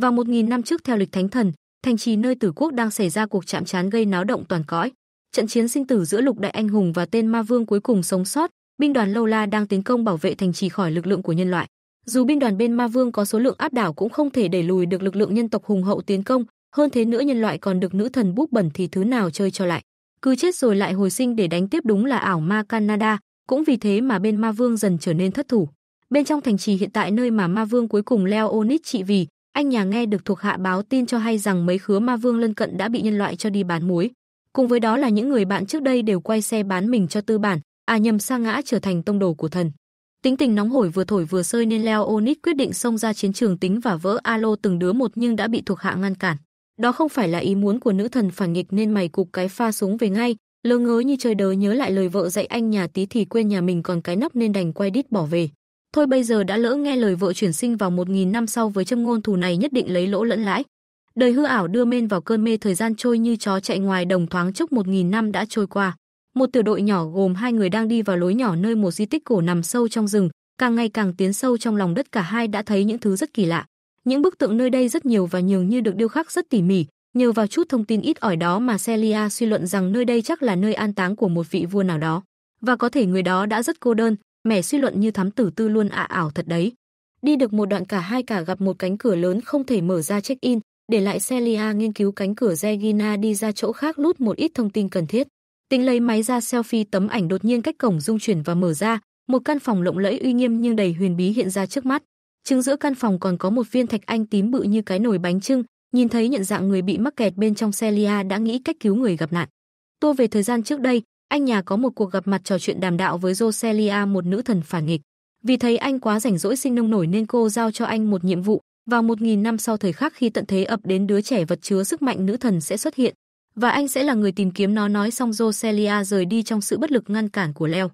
Vào 1000 năm trước theo lịch thánh thần, thành trì nơi Tử quốc đang xảy ra cuộc chạm trán gây náo động toàn cõi. Trận chiến sinh tử giữa lục đại anh hùng và tên ma vương cuối cùng sống sót, binh đoàn Lâu La đang tiến công bảo vệ thành trì khỏi lực lượng của nhân loại. Dù binh đoàn bên ma vương có số lượng áp đảo cũng không thể đẩy lùi được lực lượng nhân tộc hùng hậu tiến công, hơn thế nữa nhân loại còn được nữ thần búp bẩn thì thứ nào chơi cho lại. Cứ chết rồi lại hồi sinh để đánh tiếp đúng là ảo ma Canada, cũng vì thế mà bên ma vương dần trở nên thất thủ. Bên trong thành trì hiện tại nơi mà ma vương cuối cùng Leo Onit trị vì, anh nhà nghe được thuộc hạ báo tin cho hay rằng mấy khứa ma vương lân cận đã bị nhân loại cho đi bán muối. Cùng với đó là những người bạn trước đây đều quay xe bán mình cho tư bản, à nhầm sa ngã trở thành tông đồ của thần. Tính tình nóng hổi vừa thổi vừa sơi nên Leo Onix quyết định xông ra chiến trường tính và vỡ alo từng đứa một nhưng đã bị thuộc hạ ngăn cản. Đó không phải là ý muốn của nữ thần phản nghịch nên mày cục cái pha súng về ngay, lơ ngớ như trời đớ nhớ lại lời vợ dạy anh nhà tí thì quên nhà mình còn cái nắp nên đành quay đít bỏ về. Thôi bây giờ đã lỡ nghe lời vợ chuyển sinh vào một nghìn năm sau với châm ngôn thù này nhất định lấy lỗ lẫn lãi. Đời hư ảo đưa men vào cơn mê thời gian trôi như chó chạy ngoài đồng thoáng chốc một nghìn năm đã trôi qua. Một tiểu đội nhỏ gồm hai người đang đi vào lối nhỏ nơi một di tích cổ nằm sâu trong rừng, càng ngày càng tiến sâu trong lòng đất cả hai đã thấy những thứ rất kỳ lạ. Những bức tượng nơi đây rất nhiều và nhường như được điêu khắc rất tỉ mỉ, nhờ vào chút thông tin ít ỏi đó mà Celia suy luận rằng nơi đây chắc là nơi an táng của một vị vua nào đó, và có thể người đó đã rất cô đơn, mẹ suy luận như thám tử tư luôn ạ ảo thật đấy. Đi được một đoạn cả hai cả gặp một cánh cửa lớn không thể mở ra check-in, để lại Celia nghiên cứu cánh cửa Regina đi ra chỗ khác lút một ít thông tin cần thiết. Tính lấy máy ra selfie tấm ảnh đột nhiên cách cổng dung chuyển và mở ra, một căn phòng lộng lẫy uy nghiêm nhưng đầy huyền bí hiện ra trước mắt. Trứng giữa căn phòng còn có một viên thạch anh tím bự như cái nồi bánh trưng, nhìn thấy nhận dạng người bị mắc kẹt bên trong Celia đã nghĩ cách cứu người gặp nạn. Tua về thời gian trước đây, anh nhà có một cuộc gặp mặt trò chuyện đàm đạo với Roselia một nữ thần phản nghịch. Vì thấy anh quá rảnh rỗi sinh nông nổi nên cô giao cho anh một nhiệm vụ, vào 1000 năm sau thời khắc khi tận thế ập đến đứa trẻ vật chứa sức mạnh nữ thần sẽ xuất hiện và anh sẽ là người tìm kiếm nó nói xong Roselia rời đi trong sự bất lực ngăn cản của Leo.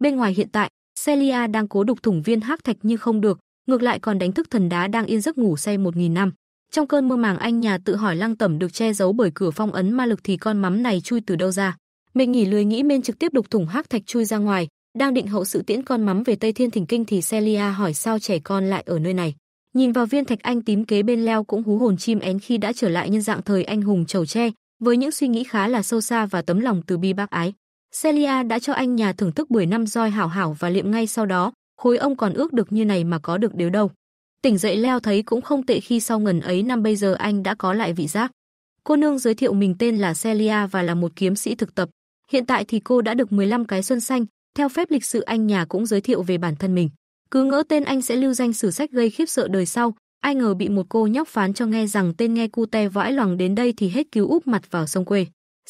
Bên ngoài hiện tại, Celia đang cố đục thủng viên hắc thạch nhưng không được, ngược lại còn đánh thức thần đá đang yên giấc ngủ say 1000 năm. Trong cơn mơ màng anh nhà tự hỏi lăng tẩm được che giấu bởi cửa phong ấn ma lực thì con mắm này chui từ đâu ra. Mình nghỉ lười nghĩ men trực tiếp đục thủng hắc thạch chui ra ngoài, đang định hậu sự tiễn con mắm về Tây Thiên Thỉnh Kinh thì Celia hỏi sao trẻ con lại ở nơi này. Nhìn vào viên thạch anh tím kế bên leo cũng hú hồn chim én khi đã trở lại nhân dạng thời anh hùng trầu tre, với những suy nghĩ khá là sâu xa và tấm lòng từ bi bác ái. Celia đã cho anh nhà thưởng thức buổi năm roi hảo hảo và liệm ngay sau đó, khối ông còn ước được như này mà có được điều đâu. Tỉnh dậy leo thấy cũng không tệ khi sau ngần ấy năm bây giờ anh đã có lại vị giác. Cô nương giới thiệu mình tên là Celia và là một kiếm sĩ thực tập. Hiện tại thì cô đã được 15 cái xuân xanh, theo phép lịch sự anh nhà cũng giới thiệu về bản thân mình. Cứ ngỡ tên anh sẽ lưu danh sử sách gây khiếp sợ đời sau, ai ngờ bị một cô nhóc phán cho nghe rằng tên nghe cute vãi loằng đến đây thì hết cứu úp mặt vào sông quê.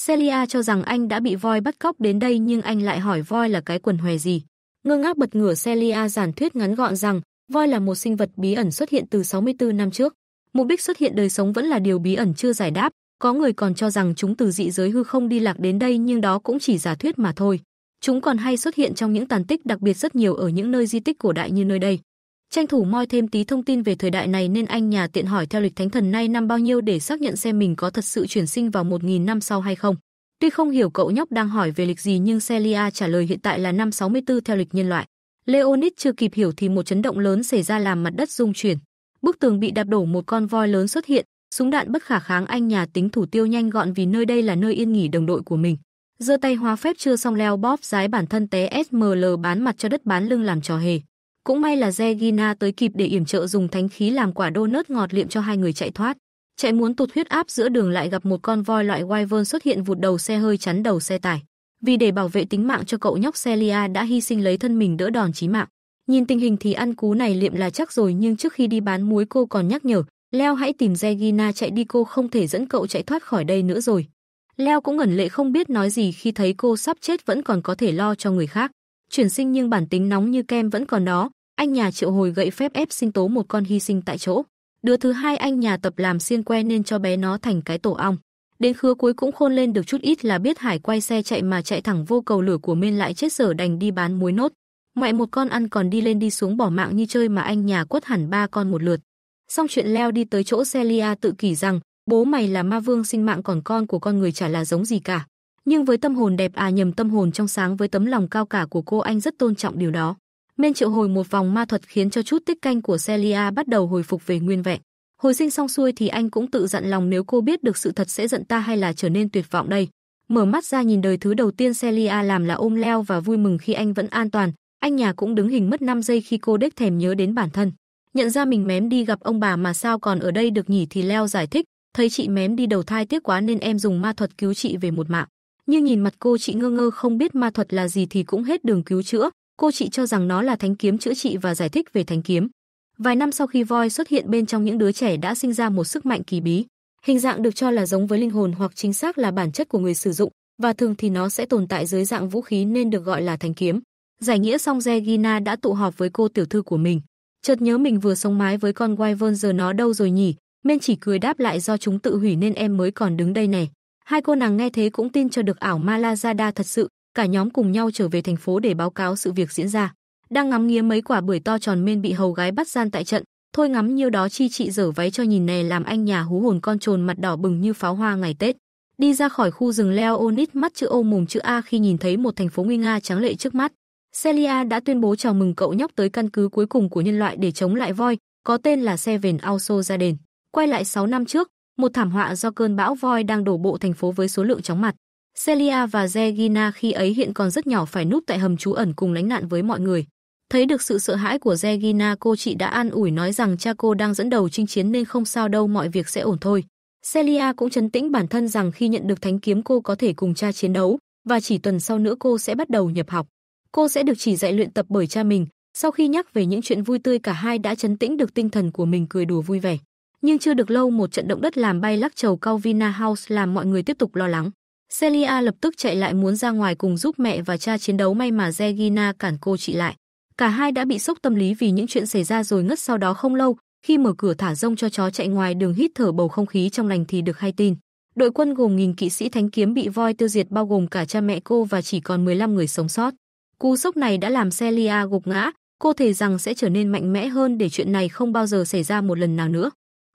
Celia cho rằng anh đã bị voi bắt cóc đến đây nhưng anh lại hỏi voi là cái quần hòe gì. Ngơ ngác bật ngửa Celia giản thuyết ngắn gọn rằng voi là một sinh vật bí ẩn xuất hiện từ 64 năm trước. Mục đích xuất hiện đời sống vẫn là điều bí ẩn chưa giải đáp, có người còn cho rằng chúng từ dị giới hư không đi lạc đến đây nhưng đó cũng chỉ giả thuyết mà thôi. Chúng còn hay xuất hiện trong những tàn tích đặc biệt rất nhiều ở những nơi di tích cổ đại như nơi đây. Tranh thủ moi thêm tí thông tin về thời đại này nên anh nhà tiện hỏi theo lịch thánh thần nay năm bao nhiêu để xác nhận xem mình có thật sự chuyển sinh vào 1.000 năm sau hay không. Tuy không hiểu cậu nhóc đang hỏi về lịch gì nhưng Celia trả lời hiện tại là năm 64 theo lịch nhân loại. Leonid chưa kịp hiểu thì một chấn động lớn xảy ra làm mặt đất rung chuyển. Bức tường bị đạp đổ một con voi lớn xuất hiện, Súng đạn bất khả kháng anh nhà tính thủ tiêu nhanh gọn vì nơi đây là nơi yên nghỉ đồng đội của mình. Giơ tay hóa phép chưa xong leo bóp giái bản thân té SML bán mặt cho đất bán lưng làm trò hề. Cũng may là Regina tới kịp để yểm trợ dùng thánh khí làm quả đô nớt ngọt liệm cho hai người chạy thoát. Chạy muốn tụt huyết áp giữa đường lại gặp một con voi loại Wyvern xuất hiện vụt đầu xe hơi chắn đầu xe tải. Vì để bảo vệ tính mạng cho cậu nhóc Celia đã hy sinh lấy thân mình đỡ đòn chí mạng. Nhìn tình hình thì ăn cú này liệm là chắc rồi nhưng trước khi đi bán muối cô còn nhắc nhở, Leo hãy tìm Regina chạy đi cô không thể dẫn cậu chạy thoát khỏi đây nữa rồi. Leo cũng ngẩn lệ không biết nói gì khi thấy cô sắp chết vẫn còn có thể lo cho người khác. Chuyển sinh nhưng bản tính nóng như kem vẫn còn đó, anh nhà triệu hồi gậy phép ép sinh tố một con hy sinh tại chỗ. Đứa thứ hai anh nhà tập làm xiên que nên cho bé nó thành cái tổ ong. Đến khứa cuối cũng khôn lên được chút ít là biết Hải quay xe chạy mà chạy thẳng vô cầu lửa của Minh lại chết sở đành đi bán muối nốt. Mẹ một con ăn còn đi lên đi xuống bỏ mạng như chơi mà anh nhà quất hẳn ba con một lượt. Xong chuyện leo đi tới chỗ Celia tự kỳ rằng, bố mày là ma vương sinh mạng còn con của con người chả là giống gì cả. Nhưng với tâm hồn đẹp à nhầm tâm hồn trong sáng với tấm lòng cao cả của cô anh rất tôn trọng điều đó. men triệu hồi một vòng ma thuật khiến cho chút tích canh của Celia bắt đầu hồi phục về nguyên vẹn. Hồi sinh xong xuôi thì anh cũng tự dặn lòng nếu cô biết được sự thật sẽ giận ta hay là trở nên tuyệt vọng đây. Mở mắt ra nhìn đời thứ đầu tiên Celia làm là ôm leo và vui mừng khi anh vẫn an toàn. Anh nhà cũng đứng hình mất 5 giây khi cô đếch thèm nhớ đến bản thân. Nhận ra mình mém đi gặp ông bà mà sao còn ở đây được nhỉ thì leo giải thích, thấy chị mém đi đầu thai tiếc quá nên em dùng ma thuật cứu chị về một mạng. Nhưng nhìn mặt cô chị ngơ ngơ không biết ma thuật là gì thì cũng hết đường cứu chữa, cô chị cho rằng nó là thánh kiếm chữa trị và giải thích về thánh kiếm. Vài năm sau khi voi xuất hiện bên trong những đứa trẻ đã sinh ra một sức mạnh kỳ bí, hình dạng được cho là giống với linh hồn hoặc chính xác là bản chất của người sử dụng, và thường thì nó sẽ tồn tại dưới dạng vũ khí nên được gọi là thánh kiếm. Giải nghĩa xong Regina đã tụ họp với cô tiểu thư của mình chợt nhớ mình vừa sống mái với con wyvern giờ nó đâu rồi nhỉ, men chỉ cười đáp lại do chúng tự hủy nên em mới còn đứng đây này. Hai cô nàng nghe thế cũng tin cho được ảo Malazada thật sự, cả nhóm cùng nhau trở về thành phố để báo cáo sự việc diễn ra. Đang ngắm nghía mấy quả bưởi to tròn men bị hầu gái bắt gian tại trận, thôi ngắm nhiêu đó chi chị dở váy cho nhìn nè làm anh nhà hú hồn con trồn mặt đỏ bừng như pháo hoa ngày Tết. Đi ra khỏi khu rừng Leonis mắt chữ ô mồm chữ A khi nhìn thấy một thành phố nguy nga trắng lệ trước mắt, Celia đã tuyên bố chào mừng cậu nhóc tới căn cứ cuối cùng của nhân loại để chống lại voi, có tên là Seven Also ra Quay lại 6 năm trước, một thảm họa do cơn bão voi đang đổ bộ thành phố với số lượng chóng mặt. Celia và Zegina khi ấy hiện còn rất nhỏ phải núp tại hầm trú ẩn cùng lánh nạn với mọi người. Thấy được sự sợ hãi của Zegina, cô chị đã an ủi nói rằng cha cô đang dẫn đầu chinh chiến nên không sao đâu, mọi việc sẽ ổn thôi. Celia cũng chấn tĩnh bản thân rằng khi nhận được thánh kiếm cô có thể cùng cha chiến đấu và chỉ tuần sau nữa cô sẽ bắt đầu nhập học. Cô sẽ được chỉ dạy luyện tập bởi cha mình, sau khi nhắc về những chuyện vui tươi cả hai đã chấn tĩnh được tinh thần của mình cười đùa vui vẻ. Nhưng chưa được lâu một trận động đất làm bay lắc chầu cao Vina House làm mọi người tiếp tục lo lắng. Celia lập tức chạy lại muốn ra ngoài cùng giúp mẹ và cha chiến đấu may mà Regina cản cô chị lại. Cả hai đã bị sốc tâm lý vì những chuyện xảy ra rồi ngất sau đó không lâu, khi mở cửa thả rông cho chó chạy ngoài đường hít thở bầu không khí trong lành thì được hay tin. Đội quân gồm nghìn kỵ sĩ thánh kiếm bị voi tiêu diệt bao gồm cả cha mẹ cô và chỉ còn 15 người sống sót. Cú sốc này đã làm Celia gục ngã, cô thề rằng sẽ trở nên mạnh mẽ hơn để chuyện này không bao giờ xảy ra một lần nào nữa.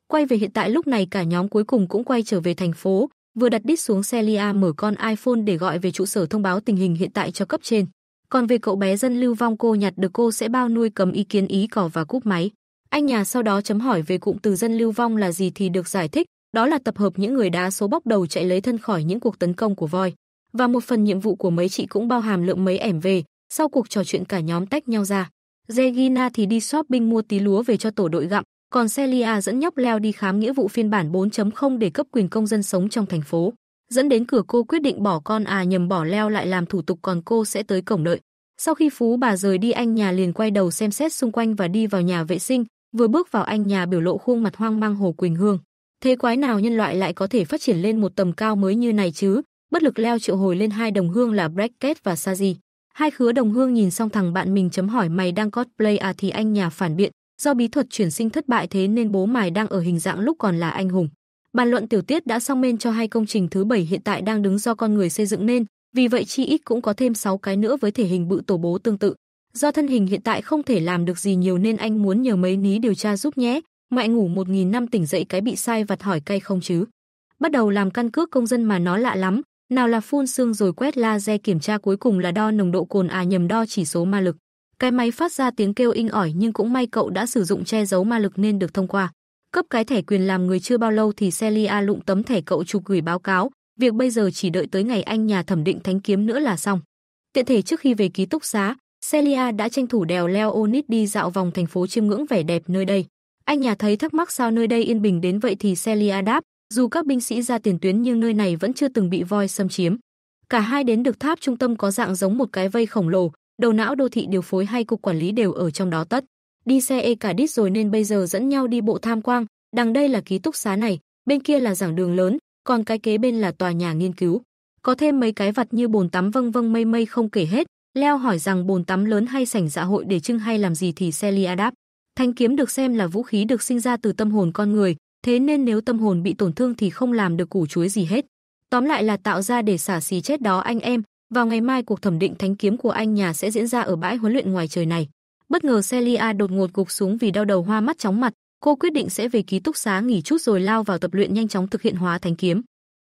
Quay về hiện tại lúc này cả nhóm cuối cùng cũng quay trở về thành phố, vừa đặt đít xuống Celia mở con iPhone để gọi về trụ sở thông báo tình hình hiện tại cho cấp trên. Còn về cậu bé dân lưu vong cô nhặt được cô sẽ bao nuôi cầm ý kiến ý cỏ và cúp máy. Anh nhà sau đó chấm hỏi về cụm từ dân lưu vong là gì thì được giải thích, đó là tập hợp những người đá số bóc đầu chạy lấy thân khỏi những cuộc tấn công của voi. Và một phần nhiệm vụ của mấy chị cũng bao hàm lượng mấy ẻm về, sau cuộc trò chuyện cả nhóm tách nhau ra. Regina thì đi shopping mua tí lúa về cho tổ đội gặm, còn Celia dẫn nhóc leo đi khám nghĩa vụ phiên bản 4.0 để cấp quyền công dân sống trong thành phố. Dẫn đến cửa cô quyết định bỏ con à nhầm bỏ leo lại làm thủ tục còn cô sẽ tới cổng đợi. Sau khi Phú bà rời đi anh nhà liền quay đầu xem xét xung quanh và đi vào nhà vệ sinh, vừa bước vào anh nhà biểu lộ khuôn mặt hoang mang Hồ Quỳnh Hương. Thế quái nào nhân loại lại có thể phát triển lên một tầm cao mới như này chứ? Bất lực leo triệu hồi lên hai đồng hương là Bracket và Saji. Hai khứa đồng hương nhìn xong thằng bạn mình chấm hỏi mày đang cosplay à thì anh nhà phản biện, do bí thuật chuyển sinh thất bại thế nên bố mày đang ở hình dạng lúc còn là anh hùng. Bàn luận tiểu tiết đã xong men cho hai công trình thứ bảy hiện tại đang đứng do con người xây dựng nên, vì vậy chi ít cũng có thêm 6 cái nữa với thể hình bự tổ bố tương tự. Do thân hình hiện tại không thể làm được gì nhiều nên anh muốn nhờ mấy ní điều tra giúp nhé. Mẹ ngủ một nghìn năm tỉnh dậy cái bị sai vặt hỏi cay không chứ. Bắt đầu làm căn cước công dân mà nó lạ lắm, nào là phun xương rồi quét laser kiểm tra cuối cùng là đo nồng độ cồn à nhầm đo chỉ số ma lực. Cái máy phát ra tiếng kêu inh ỏi nhưng cũng may cậu đã sử dụng che giấu ma lực nên được thông qua. Cấp cái thẻ quyền làm người chưa bao lâu thì Celia lụng tấm thẻ cậu chụp gửi báo cáo, việc bây giờ chỉ đợi tới ngày anh nhà thẩm định thánh kiếm nữa là xong. Tiện thể trước khi về ký túc xá, Celia đã tranh thủ đèo leo Onit đi dạo vòng thành phố chiêm ngưỡng vẻ đẹp nơi đây. Anh nhà thấy thắc mắc sao nơi đây yên bình đến vậy thì Celia đáp, dù các binh sĩ ra tiền tuyến nhưng nơi này vẫn chưa từng bị voi xâm chiếm. Cả hai đến được tháp trung tâm có dạng giống một cái vây khổng lồ, đầu não đô thị điều phối hay cục quản lý đều ở trong đó tất. Đi xe e cả đít rồi nên bây giờ dẫn nhau đi bộ tham quang, đằng đây là ký túc xá này, bên kia là giảng đường lớn, còn cái kế bên là tòa nhà nghiên cứu. Có thêm mấy cái vặt như bồn tắm vâng vâng mây mây không kể hết, Leo hỏi rằng bồn tắm lớn hay sảnh dạ hội để trưng hay làm gì thì Celia đáp. Thanh kiếm được xem là vũ khí được sinh ra từ tâm hồn con người, thế nên nếu tâm hồn bị tổn thương thì không làm được củ chuối gì hết. Tóm lại là tạo ra để xả xì chết đó anh em, vào ngày mai cuộc thẩm định thánh kiếm của anh nhà sẽ diễn ra ở bãi huấn luyện ngoài trời này. Bất ngờ Celia đột ngột gục xuống vì đau đầu hoa mắt chóng mặt, cô quyết định sẽ về ký túc xá nghỉ chút rồi lao vào tập luyện nhanh chóng thực hiện hóa thánh kiếm.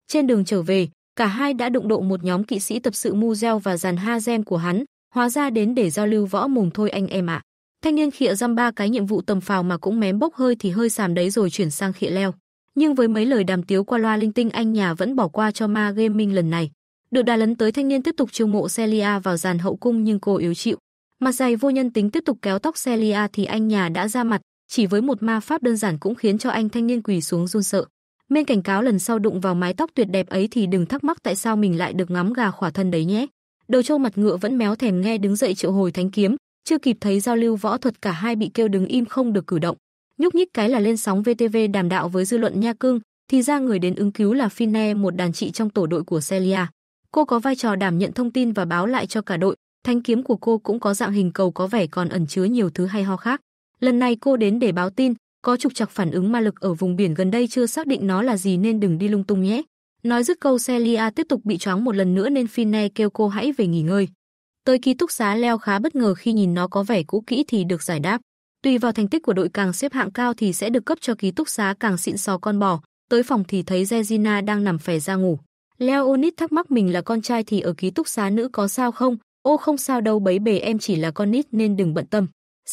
Trên đường trở về, cả hai đã đụng độ một nhóm kỵ sĩ tập sự Muzel và dàn Hazem của hắn, hóa ra đến để giao lưu võ mồm thôi anh em ạ. À. Thanh niên khịa dăm ba cái nhiệm vụ tầm phào mà cũng mém bốc hơi thì hơi sàm đấy rồi chuyển sang khịa leo. Nhưng với mấy lời đàm tiếu qua loa linh tinh anh nhà vẫn bỏ qua cho ma gaming lần này. Được đà lấn tới thanh niên tiếp tục chiêu mộ Celia vào dàn hậu cung nhưng cô yếu chịu. Mặt dày vô nhân tính tiếp tục kéo tóc Celia thì anh nhà đã ra mặt, chỉ với một ma pháp đơn giản cũng khiến cho anh thanh niên quỳ xuống run sợ. Mên cảnh cáo lần sau đụng vào mái tóc tuyệt đẹp ấy thì đừng thắc mắc tại sao mình lại được ngắm gà khỏa thân đấy nhé. Đầu trâu mặt ngựa vẫn méo thèm nghe đứng dậy triệu hồi thánh kiếm, chưa kịp thấy giao lưu võ thuật cả hai bị kêu đứng im không được cử động. Nhúc nhích cái là lên sóng VTV đàm đạo với dư luận Nha Cương, thì ra người đến ứng cứu là Finne, một đàn chị trong tổ đội của Celia. Cô có vai trò đảm nhận thông tin và báo lại cho cả đội, thanh kiếm của cô cũng có dạng hình cầu có vẻ còn ẩn chứa nhiều thứ hay ho khác. Lần này cô đến để báo tin, có trục trặc phản ứng ma lực ở vùng biển gần đây chưa xác định nó là gì nên đừng đi lung tung nhé. Nói dứt câu Celia tiếp tục bị choáng một lần nữa nên Finne kêu cô hãy về nghỉ ngơi. Tới ký túc xá leo khá bất ngờ khi nhìn nó có vẻ cũ kỹ thì được giải đáp. Tùy vào thành tích của đội càng xếp hạng cao thì sẽ được cấp cho ký túc xá càng xịn sò con bò. Tới phòng thì thấy Regina đang nằm phè ra ngủ. Leonid thắc mắc mình là con trai thì ở ký túc xá nữ có sao không? Ô không sao đâu bấy bề em chỉ là con nít nên đừng bận tâm.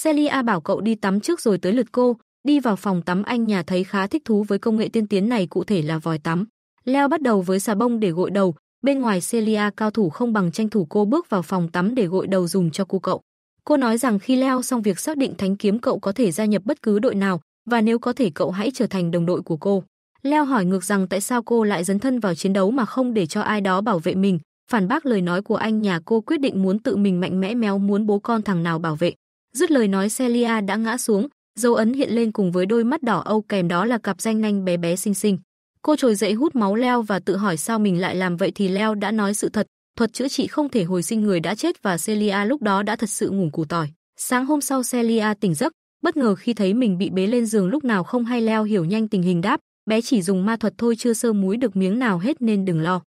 Celia bảo cậu đi tắm trước rồi tới lượt cô, đi vào phòng tắm anh nhà thấy khá thích thú với công nghệ tiên tiến này cụ thể là vòi tắm. Leo bắt đầu với xà bông để gội đầu, Bên ngoài Celia cao thủ không bằng tranh thủ cô bước vào phòng tắm để gội đầu dùng cho cô cậu. Cô nói rằng khi leo xong việc xác định thánh kiếm cậu có thể gia nhập bất cứ đội nào và nếu có thể cậu hãy trở thành đồng đội của cô. Leo hỏi ngược rằng tại sao cô lại dấn thân vào chiến đấu mà không để cho ai đó bảo vệ mình, phản bác lời nói của anh nhà cô quyết định muốn tự mình mạnh mẽ méo muốn bố con thằng nào bảo vệ. Dứt lời nói Celia đã ngã xuống, dấu ấn hiện lên cùng với đôi mắt đỏ âu kèm đó là cặp danh nanh bé bé xinh xinh. Cô trồi dậy hút máu leo và tự hỏi sao mình lại làm vậy thì leo đã nói sự thật, thuật chữa trị không thể hồi sinh người đã chết và Celia lúc đó đã thật sự ngủ củ tỏi. Sáng hôm sau Celia tỉnh giấc, bất ngờ khi thấy mình bị bế lên giường lúc nào không hay leo hiểu nhanh tình hình đáp, bé chỉ dùng ma thuật thôi chưa sơ muối được miếng nào hết nên đừng lo.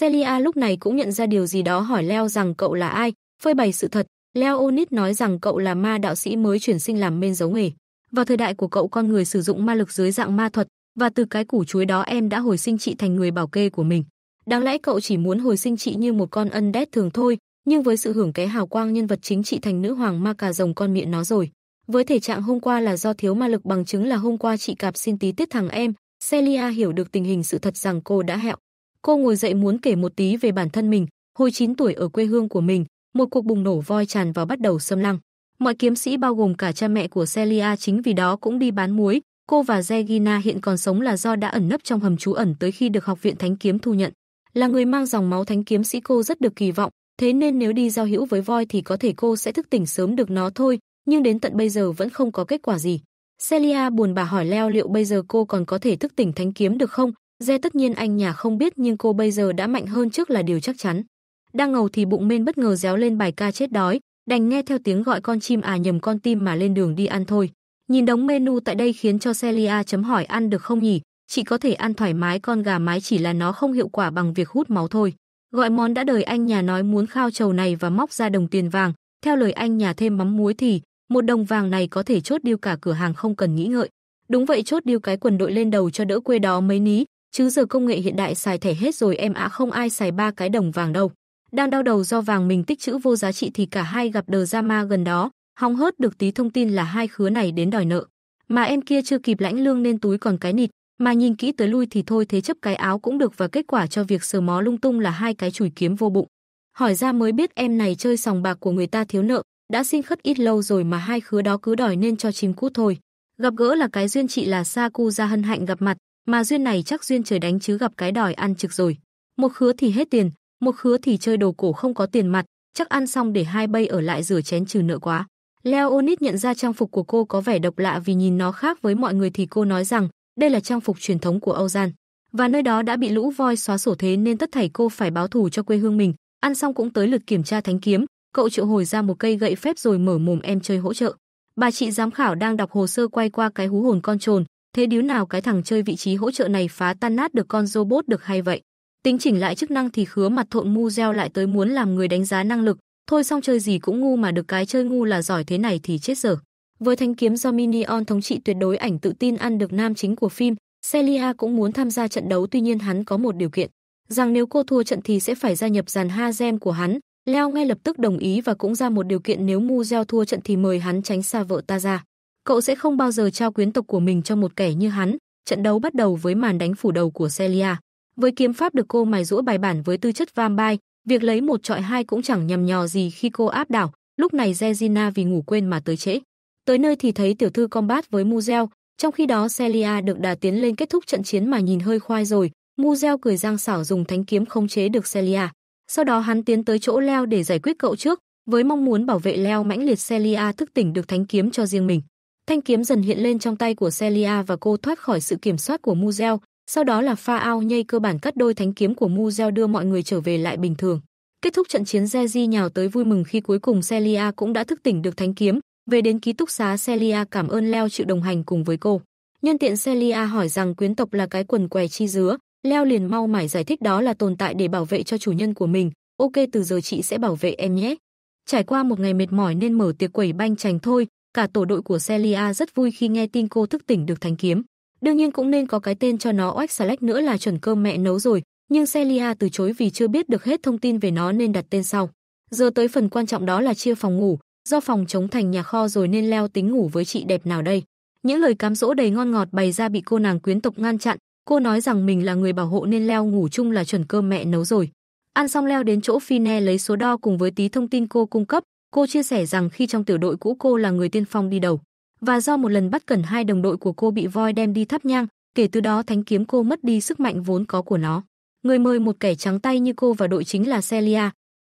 Celia lúc này cũng nhận ra điều gì đó hỏi Leo rằng cậu là ai, phơi bày sự thật, Leo Onit nói rằng cậu là ma đạo sĩ mới chuyển sinh làm men giấu nghề. Vào thời đại của cậu con người sử dụng ma lực dưới dạng ma thuật, và từ cái củ chuối đó em đã hồi sinh chị thành người bảo kê của mình. Đáng lẽ cậu chỉ muốn hồi sinh chị như một con ân đét thường thôi, nhưng với sự hưởng cái hào quang nhân vật chính chị thành nữ hoàng ma cà rồng con miệng nó rồi. Với thể trạng hôm qua là do thiếu ma lực bằng chứng là hôm qua chị cạp xin tí tiết thằng em, Celia hiểu được tình hình sự thật rằng cô đã hẹo. Cô ngồi dậy muốn kể một tí về bản thân mình, hồi 9 tuổi ở quê hương của mình, một cuộc bùng nổ voi tràn vào bắt đầu xâm lăng. Mọi kiếm sĩ bao gồm cả cha mẹ của Celia chính vì đó cũng đi bán muối, Cô và Regina hiện còn sống là do đã ẩn nấp trong hầm trú ẩn tới khi được học viện Thánh kiếm thu nhận. Là người mang dòng máu Thánh kiếm sĩ cô rất được kỳ vọng, thế nên nếu đi giao hữu với voi thì có thể cô sẽ thức tỉnh sớm được nó thôi, nhưng đến tận bây giờ vẫn không có kết quả gì. Celia buồn bà hỏi Leo liệu bây giờ cô còn có thể thức tỉnh thánh kiếm được không? Ze tất nhiên anh nhà không biết nhưng cô bây giờ đã mạnh hơn trước là điều chắc chắn. Đang ngầu thì bụng men bất ngờ réo lên bài ca chết đói, đành nghe theo tiếng gọi con chim à nhầm con tim mà lên đường đi ăn thôi. Nhìn đống menu tại đây khiến cho Celia chấm hỏi ăn được không nhỉ? Chị có thể ăn thoải mái con gà mái chỉ là nó không hiệu quả bằng việc hút máu thôi. Gọi món đã đời anh nhà nói muốn khao trầu này và móc ra đồng tiền vàng. Theo lời anh nhà thêm mắm muối thì một đồng vàng này có thể chốt điêu cả cửa hàng không cần nghĩ ngợi. Đúng vậy chốt điêu cái quần đội lên đầu cho đỡ quê đó mấy ní. Chứ giờ công nghệ hiện đại xài thẻ hết rồi em ạ không ai xài ba cái đồng vàng đâu. Đang đau đầu do vàng mình tích trữ vô giá trị thì cả hai gặp đờ ra ma gần đó, hong hớt được tí thông tin là hai khứa này đến đòi nợ, mà em kia chưa kịp lãnh lương nên túi còn cái nịt, mà nhìn kỹ tới lui thì thôi thế chấp cái áo cũng được và kết quả cho việc sờ mó lung tung là hai cái chùi kiếm vô bụng. Hỏi ra mới biết em này chơi sòng bạc của người ta thiếu nợ, đã xin khất ít lâu rồi mà hai khứa đó cứ đòi nên cho chim cút thôi. Gặp gỡ là cái duyên chị là sa cu ra hân hạnh gặp mặt, mà duyên này chắc duyên trời đánh chứ gặp cái đòi ăn trực rồi. Một khứa thì hết tiền, một khứa thì chơi đồ cổ không có tiền mặt, chắc ăn xong để hai bay ở lại rửa chén trừ nợ quá. Leonis nhận ra trang phục của cô có vẻ độc lạ vì nhìn nó khác với mọi người thì cô nói rằng đây là trang phục truyền thống của Âu Gian. Và nơi đó đã bị lũ voi xóa sổ thế nên tất thảy cô phải báo thù cho quê hương mình. Ăn xong cũng tới lượt kiểm tra thánh kiếm, cậu triệu hồi ra một cây gậy phép rồi mở mồm em chơi hỗ trợ. Bà chị giám khảo đang đọc hồ sơ quay qua cái hú hồn con trồn, thế điếu nào cái thằng chơi vị trí hỗ trợ này phá tan nát được con robot được hay vậy. Tính chỉnh lại chức năng thì khứa mặt thộn mu gieo lại tới muốn làm người đánh giá năng lực, Thôi xong chơi gì cũng ngu mà được cái chơi ngu là giỏi thế này thì chết dở. Với thanh kiếm do Minion thống trị tuyệt đối ảnh tự tin ăn được nam chính của phim, Celia cũng muốn tham gia trận đấu tuy nhiên hắn có một điều kiện, rằng nếu cô thua trận thì sẽ phải gia nhập dàn Hazem của hắn. Leo ngay lập tức đồng ý và cũng ra một điều kiện nếu Muzel thua trận thì mời hắn tránh xa vợ ta ra. Cậu sẽ không bao giờ trao quyến tộc của mình cho một kẻ như hắn. Trận đấu bắt đầu với màn đánh phủ đầu của Celia. Với kiếm pháp được cô mài rũa bài bản với tư chất vampire, Việc lấy một trọi hai cũng chẳng nhầm nhò gì khi cô áp đảo, lúc này Regina vì ngủ quên mà tới trễ. Tới nơi thì thấy tiểu thư combat với Muzel, trong khi đó Celia được đà tiến lên kết thúc trận chiến mà nhìn hơi khoai rồi, Muzel cười giang xảo dùng thánh kiếm khống chế được Celia. Sau đó hắn tiến tới chỗ Leo để giải quyết cậu trước, với mong muốn bảo vệ Leo mãnh liệt Celia thức tỉnh được thánh kiếm cho riêng mình. Thanh kiếm dần hiện lên trong tay của Celia và cô thoát khỏi sự kiểm soát của Muzel, sau đó là pha ao nhây cơ bản cắt đôi thánh kiếm của Mu Muzel đưa mọi người trở về lại bình thường. Kết thúc trận chiến Zeji nhào tới vui mừng khi cuối cùng Celia cũng đã thức tỉnh được thánh kiếm, về đến ký túc xá Celia cảm ơn Leo chịu đồng hành cùng với cô. Nhân tiện Celia hỏi rằng quyến tộc là cái quần què chi dứa, Leo liền mau mải giải thích đó là tồn tại để bảo vệ cho chủ nhân của mình, ok từ giờ chị sẽ bảo vệ em nhé. Trải qua một ngày mệt mỏi nên mở tiệc quẩy banh chành thôi, cả tổ đội của Celia rất vui khi nghe tin cô thức tỉnh được thánh kiếm. Đương nhiên cũng nên có cái tên cho nó oách xà nữa là chuẩn cơm mẹ nấu rồi, nhưng Celia từ chối vì chưa biết được hết thông tin về nó nên đặt tên sau. Giờ tới phần quan trọng đó là chia phòng ngủ, do phòng chống thành nhà kho rồi nên leo tính ngủ với chị đẹp nào đây. Những lời cám dỗ đầy ngon ngọt bày ra bị cô nàng quyến tộc ngăn chặn, cô nói rằng mình là người bảo hộ nên leo ngủ chung là chuẩn cơm mẹ nấu rồi. Ăn xong leo đến chỗ Fine lấy số đo cùng với tí thông tin cô cung cấp, cô chia sẻ rằng khi trong tiểu đội cũ cô là người tiên phong đi đầu và do một lần bắt cẩn hai đồng đội của cô bị voi đem đi thắp nhang, kể từ đó thánh kiếm cô mất đi sức mạnh vốn có của nó. Người mời một kẻ trắng tay như cô vào đội chính là Celia.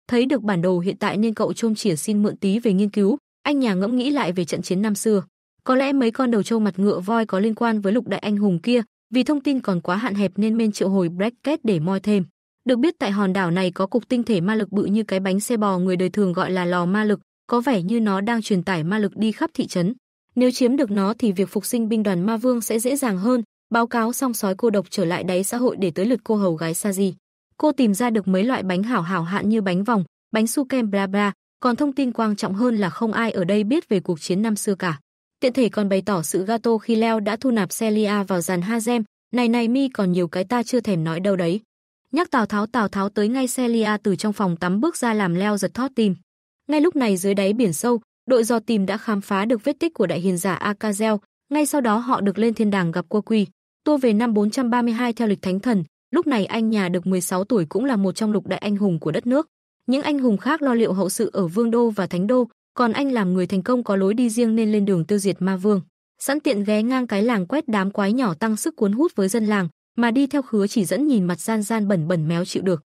Thấy được bản đồ hiện tại nên cậu trôm chỉa xin mượn tí về nghiên cứu, anh nhà ngẫm nghĩ lại về trận chiến năm xưa. Có lẽ mấy con đầu trâu mặt ngựa voi có liên quan với lục đại anh hùng kia, vì thông tin còn quá hạn hẹp nên men triệu hồi Bracket để moi thêm. Được biết tại hòn đảo này có cục tinh thể ma lực bự như cái bánh xe bò người đời thường gọi là lò ma lực, có vẻ như nó đang truyền tải ma lực đi khắp thị trấn. Nếu chiếm được nó thì việc phục sinh binh đoàn Ma Vương sẽ dễ dàng hơn, báo cáo xong sói cô độc trở lại đáy xã hội để tới lượt cô hầu gái Saji. Cô tìm ra được mấy loại bánh hảo hảo hạn như bánh vòng, bánh su kem bla bla, còn thông tin quan trọng hơn là không ai ở đây biết về cuộc chiến năm xưa cả. Tiện thể còn bày tỏ sự gato khi Leo đã thu nạp Celia vào dàn Hazem, này này mi còn nhiều cái ta chưa thèm nói đâu đấy. Nhắc Tào Tháo Tào Tháo tới ngay Celia từ trong phòng tắm bước ra làm Leo giật thót tim. Ngay lúc này dưới đáy biển sâu, đội dò tìm đã khám phá được vết tích của đại hiền giả Akazel, ngay sau đó họ được lên thiên đàng gặp Qua Quy, tua về năm 432 theo lịch thánh thần, lúc này anh nhà được 16 tuổi cũng là một trong lục đại anh hùng của đất nước. Những anh hùng khác lo liệu hậu sự ở vương đô và thánh đô, còn anh làm người thành công có lối đi riêng nên lên đường tiêu diệt ma vương. Sẵn tiện ghé ngang cái làng quét đám quái nhỏ tăng sức cuốn hút với dân làng, mà đi theo khứa chỉ dẫn nhìn mặt gian gian bẩn bẩn méo chịu được.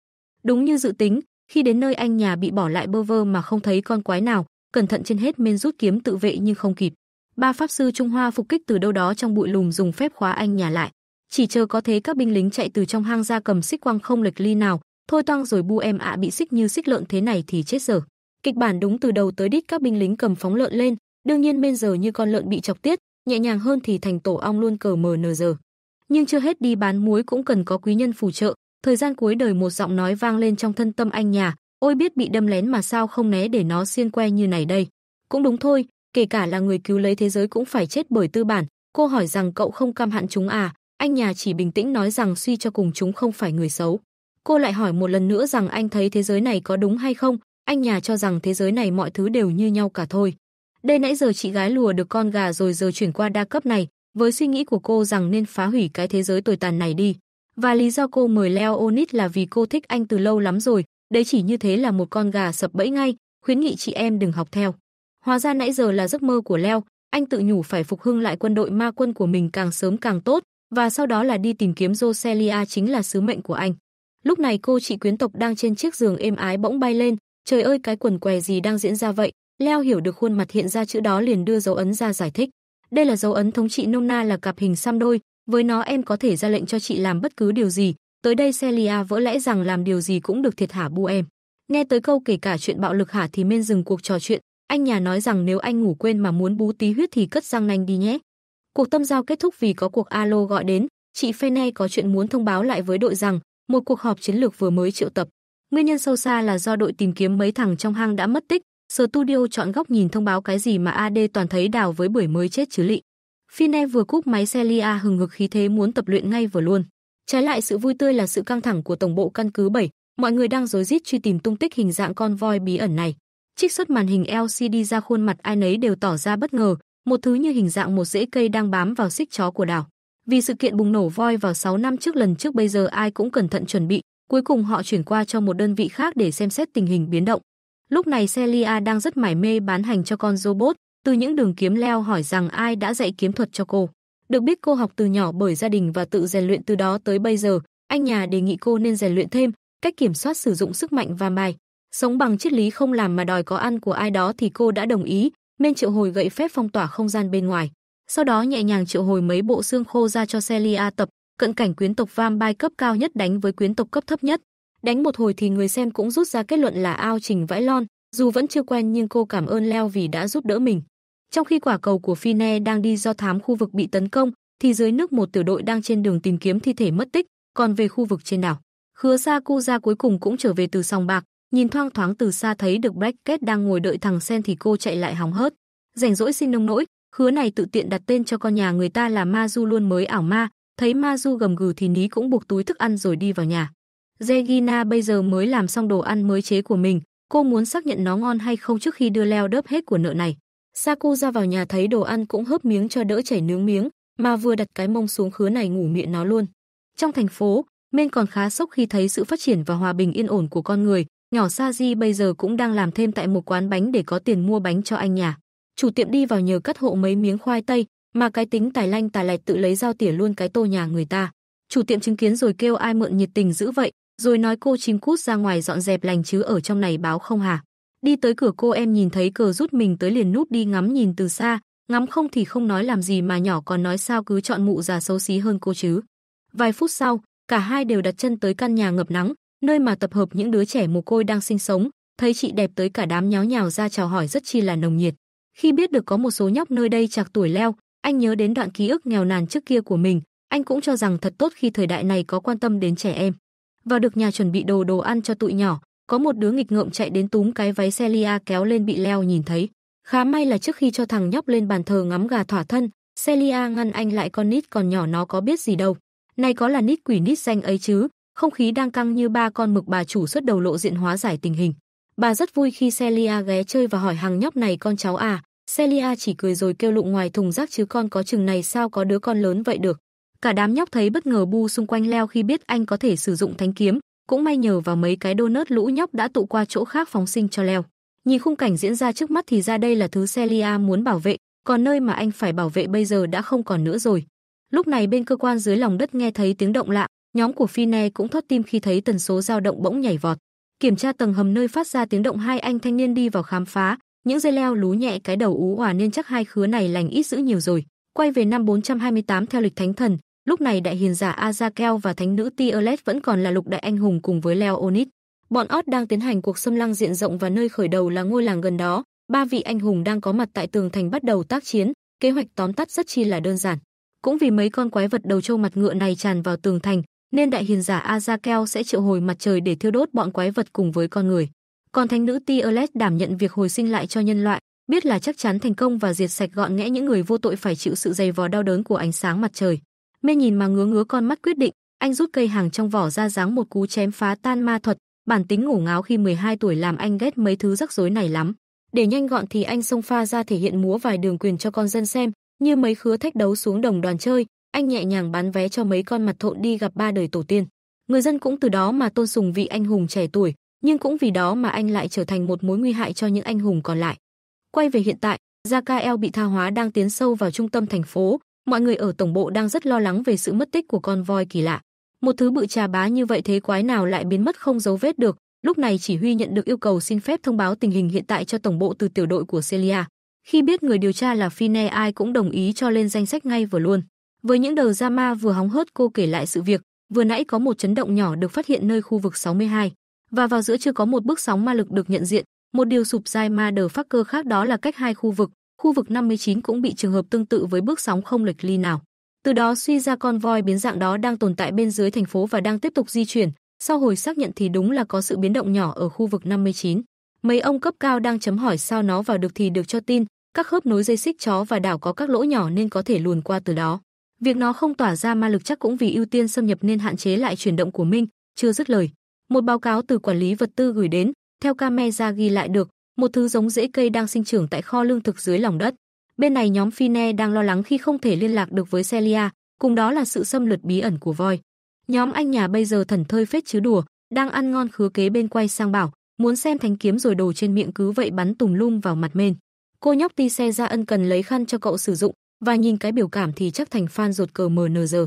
Đúng như dự tính, khi đến nơi anh nhà bị bỏ lại bơ vơ mà không thấy con quái nào, cẩn thận trên hết men rút kiếm tự vệ nhưng không kịp. Ba pháp sư Trung Hoa phục kích từ đâu đó trong bụi lùm dùng phép khóa anh nhà lại. Chỉ chờ có thế các binh lính chạy từ trong hang ra cầm xích quang không lệch ly nào, thôi toang rồi bu em ạ bị xích như xích lợn thế này thì chết dở. Kịch bản đúng từ đầu tới đít các binh lính cầm phóng lợn lên, đương nhiên bên giờ như con lợn bị chọc tiết, nhẹ nhàng hơn thì thành tổ ong luôn cờ mờ nờ giờ. Nhưng chưa hết đi bán muối cũng cần có quý nhân phù trợ, thời gian cuối đời một giọng nói vang lên trong thân tâm anh nhà, Ôi biết bị đâm lén mà sao không né để nó xiên que như này đây. Cũng đúng thôi, kể cả là người cứu lấy thế giới cũng phải chết bởi tư bản. Cô hỏi rằng cậu không căm hận chúng à, anh nhà chỉ bình tĩnh nói rằng suy cho cùng chúng không phải người xấu. Cô lại hỏi một lần nữa rằng anh thấy thế giới này có đúng hay không, anh nhà cho rằng thế giới này mọi thứ đều như nhau cả thôi. Đây nãy giờ chị gái lùa được con gà rồi giờ chuyển qua đa cấp này, với suy nghĩ của cô rằng nên phá hủy cái thế giới tồi tàn này đi. Và lý do cô mời Leo Onit là vì cô thích anh từ lâu lắm rồi, đấy chỉ như thế là một con gà sập bẫy ngay, khuyến nghị chị em đừng học theo. Hóa ra nãy giờ là giấc mơ của Leo, anh tự nhủ phải phục hưng lại quân đội ma quân của mình càng sớm càng tốt, và sau đó là đi tìm kiếm Roselia chính là sứ mệnh của anh. Lúc này cô chị quyến tộc đang trên chiếc giường êm ái bỗng bay lên, trời ơi cái quần què gì đang diễn ra vậy, Leo hiểu được khuôn mặt hiện ra chữ đó liền đưa dấu ấn ra giải thích. Đây là dấu ấn thống trị nôm na là cặp hình xăm đôi, với nó em có thể ra lệnh cho chị làm bất cứ điều gì, Tới đây Celia vỡ lẽ rằng làm điều gì cũng được thiệt hả bu em. Nghe tới câu kể cả chuyện bạo lực hả thì Miên dừng cuộc trò chuyện, anh nhà nói rằng nếu anh ngủ quên mà muốn bú tí huyết thì cất răng nanh đi nhé. Cuộc tâm giao kết thúc vì có cuộc alo gọi đến, chị Fene có chuyện muốn thông báo lại với đội rằng một cuộc họp chiến lược vừa mới triệu tập. Nguyên nhân sâu xa là do đội tìm kiếm mấy thằng trong hang đã mất tích, studio chọn góc nhìn thông báo cái gì mà AD toàn thấy đào với bưởi mới chết chứ lị. Fine vừa cúp máy Celia hừng hực khí thế muốn tập luyện ngay vừa luôn. Trái lại sự vui tươi là sự căng thẳng của tổng bộ căn cứ 7, mọi người đang rối rít truy tìm tung tích hình dạng con voi bí ẩn này. Trích xuất màn hình LCD ra khuôn mặt ai nấy đều tỏ ra bất ngờ, một thứ như hình dạng một rễ cây đang bám vào xích chó của đảo. Vì sự kiện bùng nổ voi vào 6 năm trước lần trước bây giờ ai cũng cẩn thận chuẩn bị, cuối cùng họ chuyển qua cho một đơn vị khác để xem xét tình hình biến động. Lúc này Celia đang rất mải mê bán hành cho con robot, từ những đường kiếm leo hỏi rằng ai đã dạy kiếm thuật cho cô. Được biết cô học từ nhỏ bởi gia đình và tự rèn luyện từ đó tới bây giờ, anh nhà đề nghị cô nên rèn luyện thêm cách kiểm soát sử dụng sức mạnh và bài Sống bằng triết lý không làm mà đòi có ăn của ai đó thì cô đã đồng ý, nên triệu hồi gậy phép phong tỏa không gian bên ngoài. Sau đó nhẹ nhàng triệu hồi mấy bộ xương khô ra cho Celia tập, cận cảnh quyến tộc Vam Bay cấp cao nhất đánh với quyến tộc cấp thấp nhất. Đánh một hồi thì người xem cũng rút ra kết luận là ao trình vãi lon, dù vẫn chưa quen nhưng cô cảm ơn Leo vì đã giúp đỡ mình. Trong khi quả cầu của Fine đang đi do thám khu vực bị tấn công, thì dưới nước một tiểu đội đang trên đường tìm kiếm thi thể mất tích, còn về khu vực trên đảo. Khứa Sa Cu Ra cuối cùng cũng trở về từ sòng bạc, nhìn thoang thoáng từ xa thấy được Bracket đang ngồi đợi thằng Sen thì cô chạy lại hóng hớt. Rảnh rỗi xin nông nỗi, khứa này tự tiện đặt tên cho con nhà người ta là Ma Du luôn mới ảo ma, thấy Ma Du gầm gừ thì ní cũng buộc túi thức ăn rồi đi vào nhà. Regina bây giờ mới làm xong đồ ăn mới chế của mình, cô muốn xác nhận nó ngon hay không trước khi đưa leo đớp hết của nợ này. Saku ra vào nhà thấy đồ ăn cũng hớp miếng cho đỡ chảy nướng miếng, mà vừa đặt cái mông xuống khứa này ngủ miệng nó luôn. Trong thành phố, men còn khá sốc khi thấy sự phát triển và hòa bình yên ổn của con người, nhỏ Sa Di bây giờ cũng đang làm thêm tại một quán bánh để có tiền mua bánh cho anh nhà. Chủ tiệm đi vào nhờ cắt hộ mấy miếng khoai tây, mà cái tính tài lanh tài lạch tự lấy dao tỉa luôn cái tô nhà người ta. Chủ tiệm chứng kiến rồi kêu ai mượn nhiệt tình dữ vậy, rồi nói cô chim cút ra ngoài dọn dẹp lành chứ ở trong này báo không hả. Đi tới cửa cô em nhìn thấy cờ rút mình tới liền núp đi ngắm nhìn từ xa, ngắm không thì không nói làm gì mà nhỏ còn nói sao cứ chọn mụ già xấu xí hơn cô chứ. Vài phút sau, cả hai đều đặt chân tới căn nhà ngập nắng, nơi mà tập hợp những đứa trẻ mồ côi đang sinh sống, thấy chị đẹp tới cả đám nháo nhào ra chào hỏi rất chi là nồng nhiệt. Khi biết được có một số nhóc nơi đây chạc tuổi leo, anh nhớ đến đoạn ký ức nghèo nàn trước kia của mình, anh cũng cho rằng thật tốt khi thời đại này có quan tâm đến trẻ em. Vào được nhà chuẩn bị đồ đồ ăn cho tụi nhỏ, có một đứa nghịch ngợm chạy đến túm cái váy Celia kéo lên bị leo nhìn thấy. Khá may là trước khi cho thằng nhóc lên bàn thờ ngắm gà thỏa thân, Celia ngăn anh lại con nít còn nhỏ nó có biết gì đâu. Này có là nít quỷ nít danh ấy chứ, không khí đang căng như ba con mực bà chủ xuất đầu lộ diện hóa giải tình hình. Bà rất vui khi Celia ghé chơi và hỏi hàng nhóc này con cháu à. Celia chỉ cười rồi kêu lụng ngoài thùng rác chứ con có chừng này sao có đứa con lớn vậy được. Cả đám nhóc thấy bất ngờ bu xung quanh leo khi biết anh có thể sử dụng thánh kiếm, cũng may nhờ vào mấy cái donut lũ nhóc đã tụ qua chỗ khác phóng sinh cho leo. Nhìn khung cảnh diễn ra trước mắt thì ra đây là thứ Celia muốn bảo vệ, còn nơi mà anh phải bảo vệ bây giờ đã không còn nữa rồi. Lúc này bên cơ quan dưới lòng đất nghe thấy tiếng động lạ, nhóm của Fine cũng thoát tim khi thấy tần số dao động bỗng nhảy vọt. Kiểm tra tầng hầm nơi phát ra tiếng động hai anh thanh niên đi vào khám phá, những dây leo lú nhẹ cái đầu ú hòa nên chắc hai khứa này lành ít dữ nhiều rồi. Quay về năm 428 theo lịch thánh thần, Lúc này đại hiền giả Azakel và thánh nữ Tiolet vẫn còn là lục đại anh hùng cùng với Leonid. Bọn Ot đang tiến hành cuộc xâm lăng diện rộng và nơi khởi đầu là ngôi làng gần đó. Ba vị anh hùng đang có mặt tại tường thành bắt đầu tác chiến, kế hoạch tóm tắt rất chi là đơn giản. Cũng vì mấy con quái vật đầu trâu mặt ngựa này tràn vào tường thành, nên đại hiền giả Azakel sẽ triệu hồi mặt trời để thiêu đốt bọn quái vật cùng với con người. Còn thánh nữ Tiolet đảm nhận việc hồi sinh lại cho nhân loại, biết là chắc chắn thành công và diệt sạch gọn ngẽ những người vô tội phải chịu sự dày vò đau đớn của ánh sáng mặt trời. Mê nhìn mà ngứa ngứa con mắt quyết định, anh rút cây hàng trong vỏ ra giáng một cú chém phá tan ma thuật, bản tính ngổ ngáo khi 12 tuổi làm anh ghét mấy thứ rắc rối này lắm. Để nhanh gọn thì anh xông pha ra thể hiện múa vài đường quyền cho con dân xem, như mấy khứa thách đấu xuống đồng đoàn chơi, anh nhẹ nhàng bán vé cho mấy con mặt thộn đi gặp ba đời tổ tiên. Người dân cũng từ đó mà tôn sùng vị anh hùng trẻ tuổi, nhưng cũng vì đó mà anh lại trở thành một mối nguy hại cho những anh hùng còn lại. Quay về hiện tại, Gia Ca El bị tha hóa đang tiến sâu vào trung tâm thành phố, Mọi người ở tổng bộ đang rất lo lắng về sự mất tích của con voi kỳ lạ. Một thứ bự trà bá như vậy thế quái nào lại biến mất không dấu vết được. Lúc này chỉ huy nhận được yêu cầu xin phép thông báo tình hình hiện tại cho tổng bộ từ tiểu đội của Celia. Khi biết người điều tra là Fine ai cũng đồng ý cho lên danh sách ngay vừa luôn. Với những đầu da ma vừa hóng hớt cô kể lại sự việc, vừa nãy có một chấn động nhỏ được phát hiện nơi khu vực 62. Và vào giữa chưa có một bước sóng ma lực được nhận diện, một điều sụp dai ma đờ phát cơ khác đó là cách hai khu vực, Khu vực 59 cũng bị trường hợp tương tự với bước sóng không lệch ly nào. Từ đó suy ra con voi biến dạng đó đang tồn tại bên dưới thành phố và đang tiếp tục di chuyển, sau hồi xác nhận thì đúng là có sự biến động nhỏ ở khu vực 59. Mấy ông cấp cao đang chấm hỏi sao nó vào được thì được cho tin, các khớp nối dây xích chó và đảo có các lỗ nhỏ nên có thể luồn qua từ đó. Việc nó không tỏa ra ma lực chắc cũng vì ưu tiên xâm nhập nên hạn chế lại chuyển động của Minh, chưa dứt lời. Một báo cáo từ quản lý vật tư gửi đến, theo camera ghi lại được, một thứ giống rễ cây đang sinh trưởng tại kho lương thực dưới lòng đất. Bên này nhóm Fine đang lo lắng khi không thể liên lạc được với Celia, cùng đó là sự xâm lược bí ẩn của voi. Nhóm anh nhà bây giờ thần thơi phết chứ đùa, đang ăn ngon khứa kế bên quay sang bảo, muốn xem thánh kiếm rồi đồ trên miệng cứ vậy bắn tùm lum vào mặt mên. Cô nhóc ti xe ra ân cần lấy khăn cho cậu sử dụng, và nhìn cái biểu cảm thì chắc thành fan ruột cờ mờ MNZ.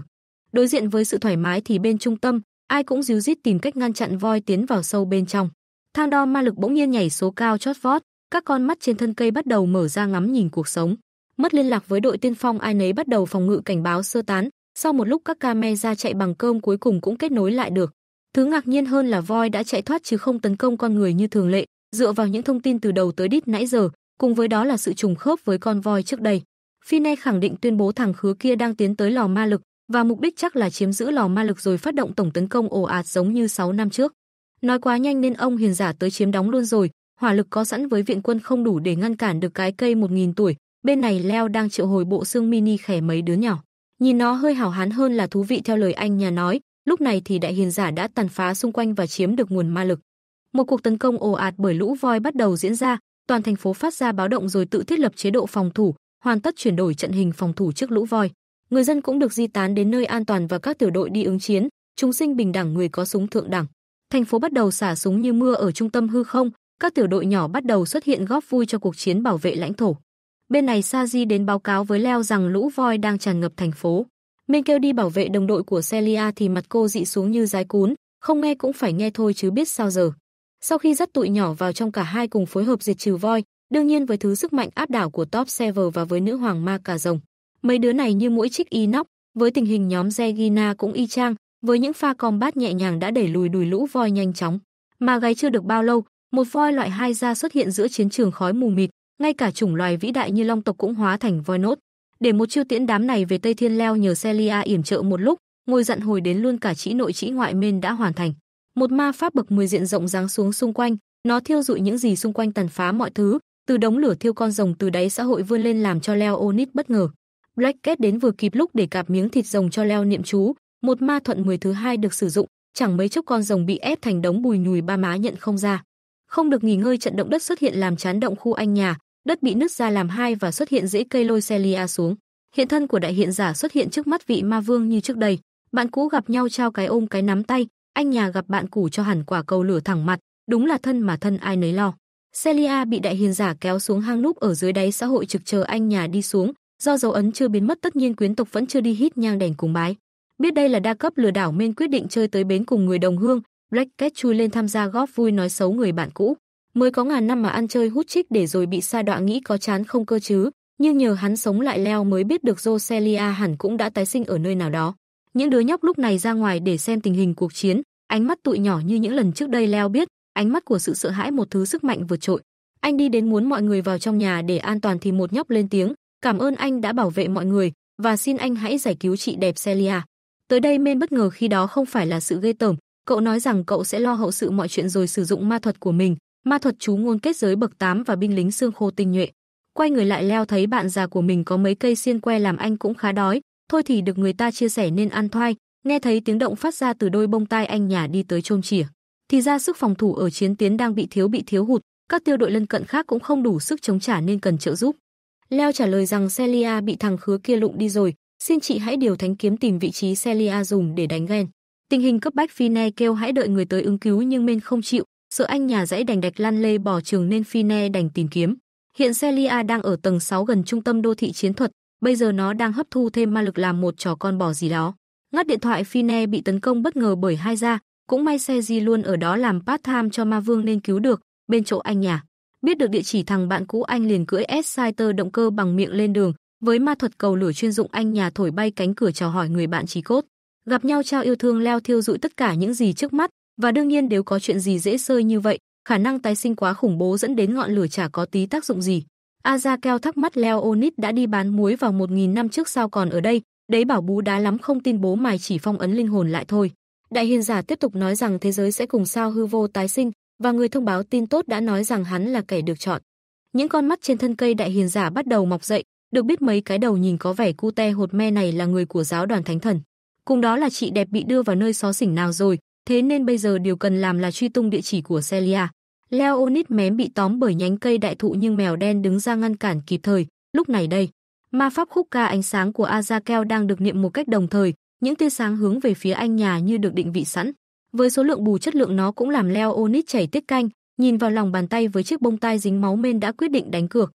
Đối diện với sự thoải mái thì bên trung tâm, ai cũng díu dít tìm cách ngăn chặn voi tiến vào sâu bên trong. Thang đo ma lực bỗng nhiên nhảy số cao chót vót, các con mắt trên thân cây bắt đầu mở ra ngắm nhìn cuộc sống. Mất liên lạc với đội tiên phong ai nấy bắt đầu phòng ngự cảnh báo sơ tán, sau một lúc các camera chạy bằng cơm cuối cùng cũng kết nối lại được. Thứ ngạc nhiên hơn là voi đã chạy thoát chứ không tấn công con người như thường lệ, dựa vào những thông tin từ đầu tới đít nãy giờ, cùng với đó là sự trùng khớp với con voi trước đây. Fine khẳng định tuyên bố thằng khứa kia đang tiến tới lò ma lực và mục đích chắc là chiếm giữ lò ma lực rồi phát động tổng tấn công ồ ạt giống như 6 năm trước. Nói quá nhanh nên ông hiền giả tới chiếm đóng luôn rồi, hỏa lực có sẵn với viện quân không đủ để ngăn cản được cái cây một nghìn tuổi, bên này Leo đang triệu hồi bộ xương mini khẻ mấy đứa nhỏ. Nhìn nó hơi hào hán hơn là thú vị theo lời anh nhà nói, lúc này thì đại hiền giả đã tàn phá xung quanh và chiếm được nguồn ma lực. Một cuộc tấn công ồ ạt bởi lũ voi bắt đầu diễn ra, toàn thành phố phát ra báo động rồi tự thiết lập chế độ phòng thủ, hoàn tất chuyển đổi trận hình phòng thủ trước lũ voi. Người dân cũng được di tán đến nơi an toàn và các tiểu đội đi ứng chiến, chúng sinh bình đẳng người có súng thượng đẳng thành phố bắt đầu xả súng như mưa ở trung tâm hư không, các tiểu đội nhỏ bắt đầu xuất hiện góp vui cho cuộc chiến bảo vệ lãnh thổ. Bên này Sa Di đến báo cáo với Leo rằng lũ voi đang tràn ngập thành phố. Minh kêu đi bảo vệ đồng đội của Celia thì mặt cô dị xuống như dái cún, không nghe cũng phải nghe thôi chứ biết sao giờ. Sau khi dắt tụi nhỏ vào trong cả hai cùng phối hợp diệt trừ voi, đương nhiên với thứ sức mạnh áp đảo của Top Sever và với nữ hoàng ma cà rồng. Mấy đứa này như mũi chích y nóc, với tình hình nhóm Regina cũng y chang, với những pha combat nhẹ nhàng đã đẩy lùi đùi lũ voi nhanh chóng, mà gáy chưa được bao lâu, một voi loại hai da xuất hiện giữa chiến trường khói mù mịt, ngay cả chủng loài vĩ đại như long tộc cũng hóa thành voi nốt. Để một chiêu tiễn đám này về Tây Thiên leo nhờ Celia yểm trợ một lúc, ngồi dặn hồi đến luôn cả chỉ nội chỉ ngoại mên đã hoàn thành. Một ma pháp bậc 10 diện rộng giáng xuống xung quanh, nó thiêu rụi những gì xung quanh tàn phá mọi thứ, từ đống lửa thiêu con rồng từ đáy xã hội vươn lên làm cho Leo Onit bất ngờ. Black Cat đến vừa kịp lúc để cạp miếng thịt rồng cho Leo niệm chú, một ma thuận 10 thứ hai được sử dụng, chẳng mấy chốc con rồng bị ép thành đống bùi nhùi ba má nhận không ra. Không được nghỉ ngơi trận động đất xuất hiện làm chán động khu anh nhà, đất bị nứt ra làm hai và xuất hiện rễ cây lôi Celia xuống. Hiện thân của đại hiện giả xuất hiện trước mắt vị ma vương như trước đây. Bạn cũ gặp nhau trao cái ôm cái nắm tay, anh nhà gặp bạn cũ cho hẳn quả cầu lửa thẳng mặt, đúng là thân mà thân ai nấy lo. Celia bị đại hiền giả kéo xuống hang núp ở dưới đáy xã hội trực chờ anh nhà đi xuống, do dấu ấn chưa biến mất tất nhiên quyến tộc vẫn chưa đi hít nhang đèn cúng bái. Biết đây là đa cấp lừa đảo nên quyết định chơi tới bến cùng người đồng hương, Black Cat chui lên tham gia góp vui nói xấu người bạn cũ. Mới có ngàn năm mà ăn chơi hút chích để rồi bị sa đọa nghĩ có chán không cơ chứ, nhưng nhờ hắn sống lại leo mới biết được Roselia hẳn cũng đã tái sinh ở nơi nào đó. Những đứa nhóc lúc này ra ngoài để xem tình hình cuộc chiến, ánh mắt tụi nhỏ như những lần trước đây leo biết, ánh mắt của sự sợ hãi một thứ sức mạnh vượt trội. Anh đi đến muốn mọi người vào trong nhà để an toàn thì một nhóc lên tiếng, "Cảm ơn anh đã bảo vệ mọi người và xin anh hãy giải cứu chị đẹp Celia." Tới đây men bất ngờ khi đó không phải là sự ghê tởm, cậu nói rằng cậu sẽ lo hậu sự mọi chuyện rồi sử dụng ma thuật của mình, ma thuật chú ngôn kết giới bậc 8 và binh lính xương khô tinh nhuệ. Quay người lại leo thấy bạn già của mình có mấy cây xiên que làm anh cũng khá đói, thôi thì được người ta chia sẻ nên ăn thoai, nghe thấy tiếng động phát ra từ đôi bông tai anh nhà đi tới chôm chỉa. Thì ra sức phòng thủ ở chiến tuyến đang bị thiếu bị thiếu hụt, các tiêu đội lân cận khác cũng không đủ sức chống trả nên cần trợ giúp. Leo trả lời rằng Celia bị thằng khứa kia lụng đi rồi, Xin chị hãy điều thánh kiếm tìm vị trí Celia dùng để đánh ghen. Tình hình cấp bách Fine kêu hãy đợi người tới ứng cứu nhưng Mên không chịu, sợ anh nhà dãy đành đạch lăn lê bỏ trường nên Fine đành tìm kiếm. Hiện Celia đang ở tầng 6 gần trung tâm đô thị chiến thuật, bây giờ nó đang hấp thu thêm ma lực làm một trò con bò gì đó. Ngắt điện thoại Fine bị tấn công bất ngờ bởi hai gia. cũng may Seji luôn ở đó làm part-time cho ma vương nên cứu được, bên chỗ anh nhà. Biết được địa chỉ thằng bạn cũ anh liền cưỡi S-Siter động cơ bằng miệng lên đường, với ma thuật cầu lửa chuyên dụng anh nhà thổi bay cánh cửa chào hỏi người bạn trí cốt. Gặp nhau trao yêu thương leo thiêu dụi tất cả những gì trước mắt, và đương nhiên nếu có chuyện gì dễ sơi như vậy, khả năng tái sinh quá khủng bố dẫn đến ngọn lửa chả có tí tác dụng gì. Aza keo thắc mắc onit đã đi bán muối vào một nghìn năm trước sao còn ở đây, đấy bảo bú đá lắm không tin bố mài chỉ phong ấn linh hồn lại thôi. Đại hiền giả tiếp tục nói rằng thế giới sẽ cùng sao hư vô tái sinh, và người thông báo tin tốt đã nói rằng hắn là kẻ được chọn. Những con mắt trên thân cây đại hiền giả bắt đầu mọc dậy, được biết mấy cái đầu nhìn có vẻ cu te hột me này là người của giáo đoàn thánh thần. Cùng đó là chị đẹp bị đưa vào nơi xó xỉnh nào rồi, thế nên bây giờ điều cần làm là truy tung địa chỉ của Celia. Leonid mém bị tóm bởi nhánh cây đại thụ nhưng mèo đen đứng ra ngăn cản kịp thời, lúc này đây. Ma pháp khúc ca ánh sáng của Azakel đang được niệm một cách đồng thời, những tia sáng hướng về phía anh nhà như được định vị sẵn. Với số lượng bù chất lượng nó cũng làm Leonid chảy tiết canh, nhìn vào lòng bàn tay với chiếc bông tai dính máu men đã quyết định đánh cược.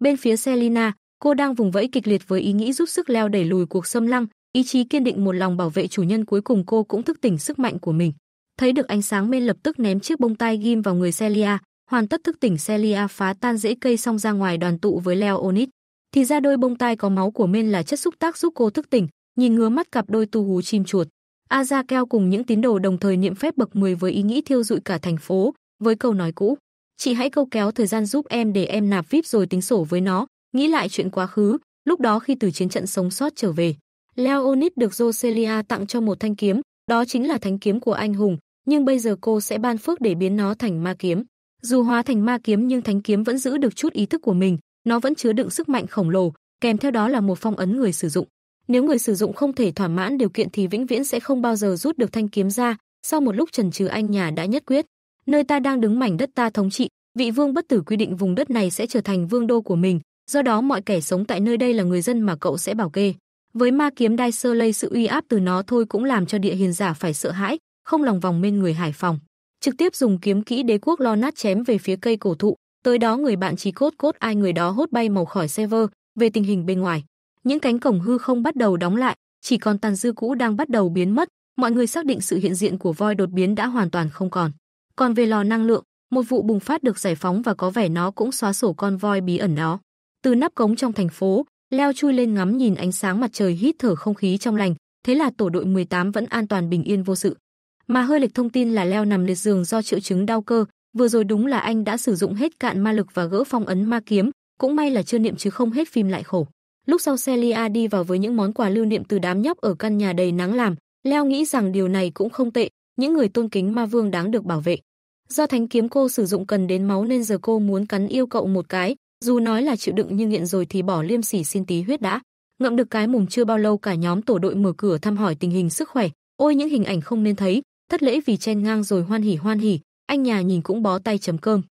Bên phía Selina, Cô đang vùng vẫy kịch liệt với ý nghĩ giúp sức leo đẩy lùi cuộc xâm lăng, ý chí kiên định một lòng bảo vệ chủ nhân cuối cùng cô cũng thức tỉnh sức mạnh của mình. Thấy được ánh sáng mên lập tức ném chiếc bông tai ghim vào người Celia, hoàn tất thức tỉnh Celia phá tan rễ cây xong ra ngoài đoàn tụ với leo Onit. Thì ra đôi bông tai có máu của mên là chất xúc tác giúp cô thức tỉnh, nhìn ngứa mắt cặp đôi tu hú chim chuột. Aza keo cùng những tín đồ đồng thời niệm phép bậc 10 với ý nghĩ thiêu dụi cả thành phố, với câu nói cũ. Chị hãy câu kéo thời gian giúp em để em nạp VIP rồi tính sổ với nó, Nghĩ lại chuyện quá khứ, lúc đó khi từ chiến trận sống sót trở về, Leonid được Roselia tặng cho một thanh kiếm, đó chính là thánh kiếm của anh hùng, nhưng bây giờ cô sẽ ban phước để biến nó thành ma kiếm. Dù hóa thành ma kiếm nhưng thánh kiếm vẫn giữ được chút ý thức của mình, nó vẫn chứa đựng sức mạnh khổng lồ, kèm theo đó là một phong ấn người sử dụng. Nếu người sử dụng không thể thỏa mãn điều kiện thì vĩnh viễn sẽ không bao giờ rút được thanh kiếm ra, sau một lúc trần trừ anh nhà đã nhất quyết, nơi ta đang đứng mảnh đất ta thống trị, vị vương bất tử quy định vùng đất này sẽ trở thành vương đô của mình, Do đó mọi kẻ sống tại nơi đây là người dân mà cậu sẽ bảo kê. Với ma kiếm đai sơ lây sự uy áp từ nó thôi cũng làm cho địa hiền giả phải sợ hãi, không lòng vòng bên người Hải Phòng. Trực tiếp dùng kiếm kỹ đế quốc lo nát chém về phía cây cổ thụ, tới đó người bạn trí cốt cốt ai người đó hốt bay màu khỏi server, về tình hình bên ngoài. Những cánh cổng hư không bắt đầu đóng lại, chỉ còn tàn dư cũ đang bắt đầu biến mất, mọi người xác định sự hiện diện của voi đột biến đã hoàn toàn không còn. Còn về lò năng lượng, một vụ bùng phát được giải phóng và có vẻ nó cũng xóa sổ con voi bí ẩn đó từ nắp cống trong thành phố, leo chui lên ngắm nhìn ánh sáng mặt trời hít thở không khí trong lành, thế là tổ đội 18 vẫn an toàn bình yên vô sự. Mà hơi lệch thông tin là leo nằm liệt giường do triệu chứng đau cơ, vừa rồi đúng là anh đã sử dụng hết cạn ma lực và gỡ phong ấn ma kiếm, cũng may là chưa niệm chứ không hết phim lại khổ. Lúc sau Celia đi vào với những món quà lưu niệm từ đám nhóc ở căn nhà đầy nắng làm, Leo nghĩ rằng điều này cũng không tệ, những người tôn kính ma vương đáng được bảo vệ. Do thánh kiếm cô sử dụng cần đến máu nên giờ cô muốn cắn yêu cậu một cái, dù nói là chịu đựng nhưng nghiện rồi thì bỏ liêm sỉ xin tí huyết đã. Ngậm được cái mùng chưa bao lâu cả nhóm tổ đội mở cửa thăm hỏi tình hình sức khỏe. Ôi những hình ảnh không nên thấy, thất lễ vì chen ngang rồi hoan hỉ hoan hỉ, anh nhà nhìn cũng bó tay chấm cơm.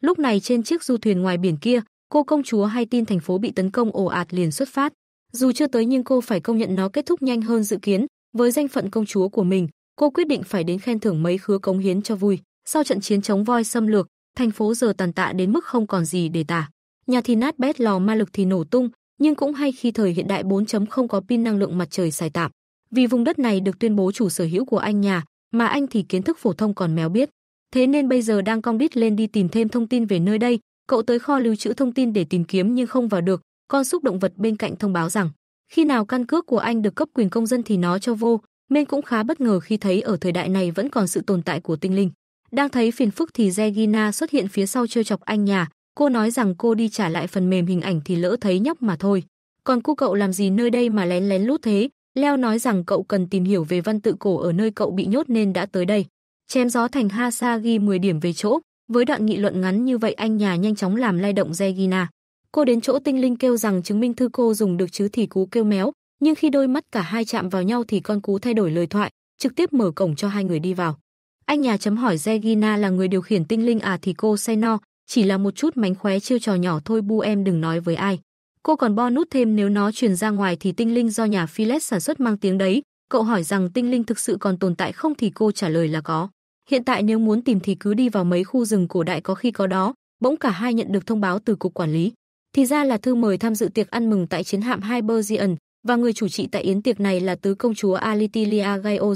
Lúc này trên chiếc du thuyền ngoài biển kia, cô công chúa hay tin thành phố bị tấn công ồ ạt liền xuất phát. Dù chưa tới nhưng cô phải công nhận nó kết thúc nhanh hơn dự kiến, với danh phận công chúa của mình, cô quyết định phải đến khen thưởng mấy khứa cống hiến cho vui. Sau trận chiến chống voi xâm lược, thành phố giờ tàn tạ đến mức không còn gì để tả nhà thì nát bét lò ma lực thì nổ tung, nhưng cũng hay khi thời hiện đại 4.0 có pin năng lượng mặt trời xài tạm. Vì vùng đất này được tuyên bố chủ sở hữu của anh nhà, mà anh thì kiến thức phổ thông còn méo biết. Thế nên bây giờ đang cong đít lên đi tìm thêm thông tin về nơi đây, cậu tới kho lưu trữ thông tin để tìm kiếm nhưng không vào được, con xúc động vật bên cạnh thông báo rằng khi nào căn cước của anh được cấp quyền công dân thì nó cho vô, nên cũng khá bất ngờ khi thấy ở thời đại này vẫn còn sự tồn tại của tinh linh. Đang thấy phiền phức thì Regina xuất hiện phía sau trêu chọc anh nhà, Cô nói rằng cô đi trả lại phần mềm hình ảnh thì lỡ thấy nhóc mà thôi. Còn cô cậu làm gì nơi đây mà lén lén lút thế? Leo nói rằng cậu cần tìm hiểu về văn tự cổ ở nơi cậu bị nhốt nên đã tới đây. Chém gió thành Ha Sa ghi 10 điểm về chỗ. Với đoạn nghị luận ngắn như vậy anh nhà nhanh chóng làm lay động Regina. Cô đến chỗ tinh linh kêu rằng chứng minh thư cô dùng được chứ thì cú kêu méo, nhưng khi đôi mắt cả hai chạm vào nhau thì con cú thay đổi lời thoại, trực tiếp mở cổng cho hai người đi vào. Anh nhà chấm hỏi Regina là người điều khiển tinh linh à thì cô say no, chỉ là một chút mánh khóe chiêu trò nhỏ thôi bu em đừng nói với ai. Cô còn bo nút thêm nếu nó truyền ra ngoài thì tinh linh do nhà Philet sản xuất mang tiếng đấy. Cậu hỏi rằng tinh linh thực sự còn tồn tại không thì cô trả lời là có. Hiện tại nếu muốn tìm thì cứ đi vào mấy khu rừng cổ đại có khi có đó. Bỗng cả hai nhận được thông báo từ cục quản lý. Thì ra là thư mời tham dự tiệc ăn mừng tại chiến hạm Hyperion và người chủ trị tại yến tiệc này là tứ công chúa Alitilia Gaio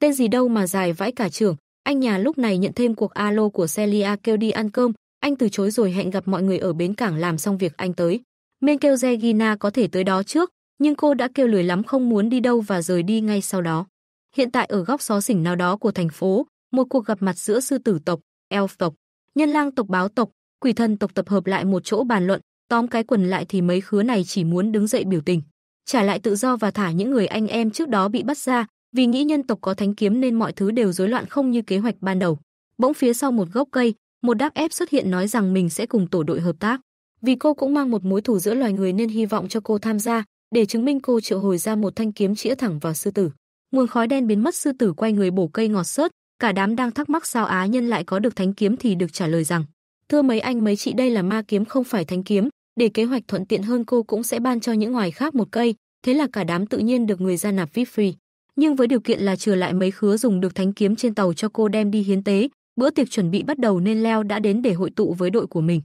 Tên gì đâu mà dài vãi cả trưởng, anh nhà lúc này nhận thêm cuộc alo của Celia kêu đi ăn cơm, anh từ chối rồi hẹn gặp mọi người ở bến cảng làm xong việc anh tới. Men kêu Regina có thể tới đó trước, nhưng cô đã kêu lười lắm không muốn đi đâu và rời đi ngay sau đó. Hiện tại ở góc xó xỉnh nào đó của thành phố, một cuộc gặp mặt giữa sư tử tộc, elf tộc, nhân lang tộc báo tộc, quỷ thần tộc tập hợp lại một chỗ bàn luận, tóm cái quần lại thì mấy khứa này chỉ muốn đứng dậy biểu tình, trả lại tự do và thả những người anh em trước đó bị bắt ra, vì nghĩ nhân tộc có thánh kiếm nên mọi thứ đều rối loạn không như kế hoạch ban đầu. Bỗng phía sau một gốc cây, một đáp ép xuất hiện nói rằng mình sẽ cùng tổ đội hợp tác. Vì cô cũng mang một mối thù giữa loài người nên hy vọng cho cô tham gia, để chứng minh cô triệu hồi ra một thanh kiếm chĩa thẳng vào sư tử. Nguồn khói đen biến mất sư tử quay người bổ cây ngọt sớt, cả đám đang thắc mắc sao á nhân lại có được thánh kiếm thì được trả lời rằng: "Thưa mấy anh mấy chị đây là ma kiếm không phải thánh kiếm, để kế hoạch thuận tiện hơn cô cũng sẽ ban cho những ngoài khác một cây." Thế là cả đám tự nhiên được người ra nạp VIP free nhưng với điều kiện là trừ lại mấy khứa dùng được thánh kiếm trên tàu cho cô đem đi hiến tế, bữa tiệc chuẩn bị bắt đầu nên Leo đã đến để hội tụ với đội của mình.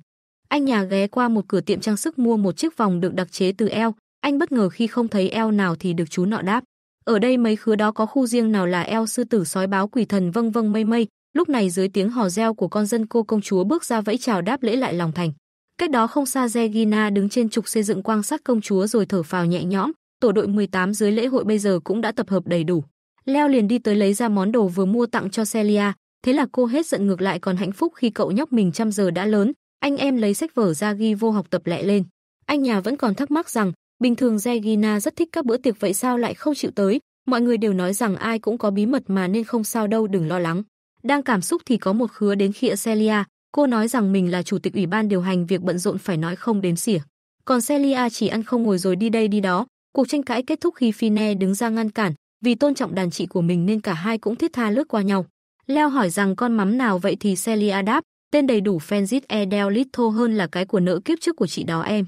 Anh nhà ghé qua một cửa tiệm trang sức mua một chiếc vòng được đặc chế từ eo, anh bất ngờ khi không thấy eo nào thì được chú nọ đáp. Ở đây mấy khứa đó có khu riêng nào là eo sư tử sói báo quỷ thần vâng vâng mây mây, lúc này dưới tiếng hò reo của con dân cô công chúa bước ra vẫy chào đáp lễ lại lòng thành. Cách đó không xa Zegina đứng trên trục xây dựng quang sát công chúa rồi thở phào nhẹ nhõm, tổ đội 18 dưới lễ hội bây giờ cũng đã tập hợp đầy đủ. Leo liền đi tới lấy ra món đồ vừa mua tặng cho Celia, thế là cô hết giận ngược lại còn hạnh phúc khi cậu nhóc mình trăm giờ đã lớn, anh em lấy sách vở ra ghi vô học tập lẹ lên. Anh nhà vẫn còn thắc mắc rằng, bình thường Regina rất thích các bữa tiệc vậy sao lại không chịu tới, mọi người đều nói rằng ai cũng có bí mật mà nên không sao đâu đừng lo lắng. Đang cảm xúc thì có một khứa đến khịa Celia, cô nói rằng mình là chủ tịch ủy ban điều hành việc bận rộn phải nói không đến xỉa. Còn Celia chỉ ăn không ngồi rồi đi đây đi đó, Cuộc tranh cãi kết thúc khi Fine đứng ra ngăn cản, vì tôn trọng đàn chị của mình nên cả hai cũng thiết tha lướt qua nhau. Leo hỏi rằng con mắm nào vậy thì Celia đáp, tên đầy đủ Fenzit Edel Litho hơn là cái của nợ kiếp trước của chị đó em.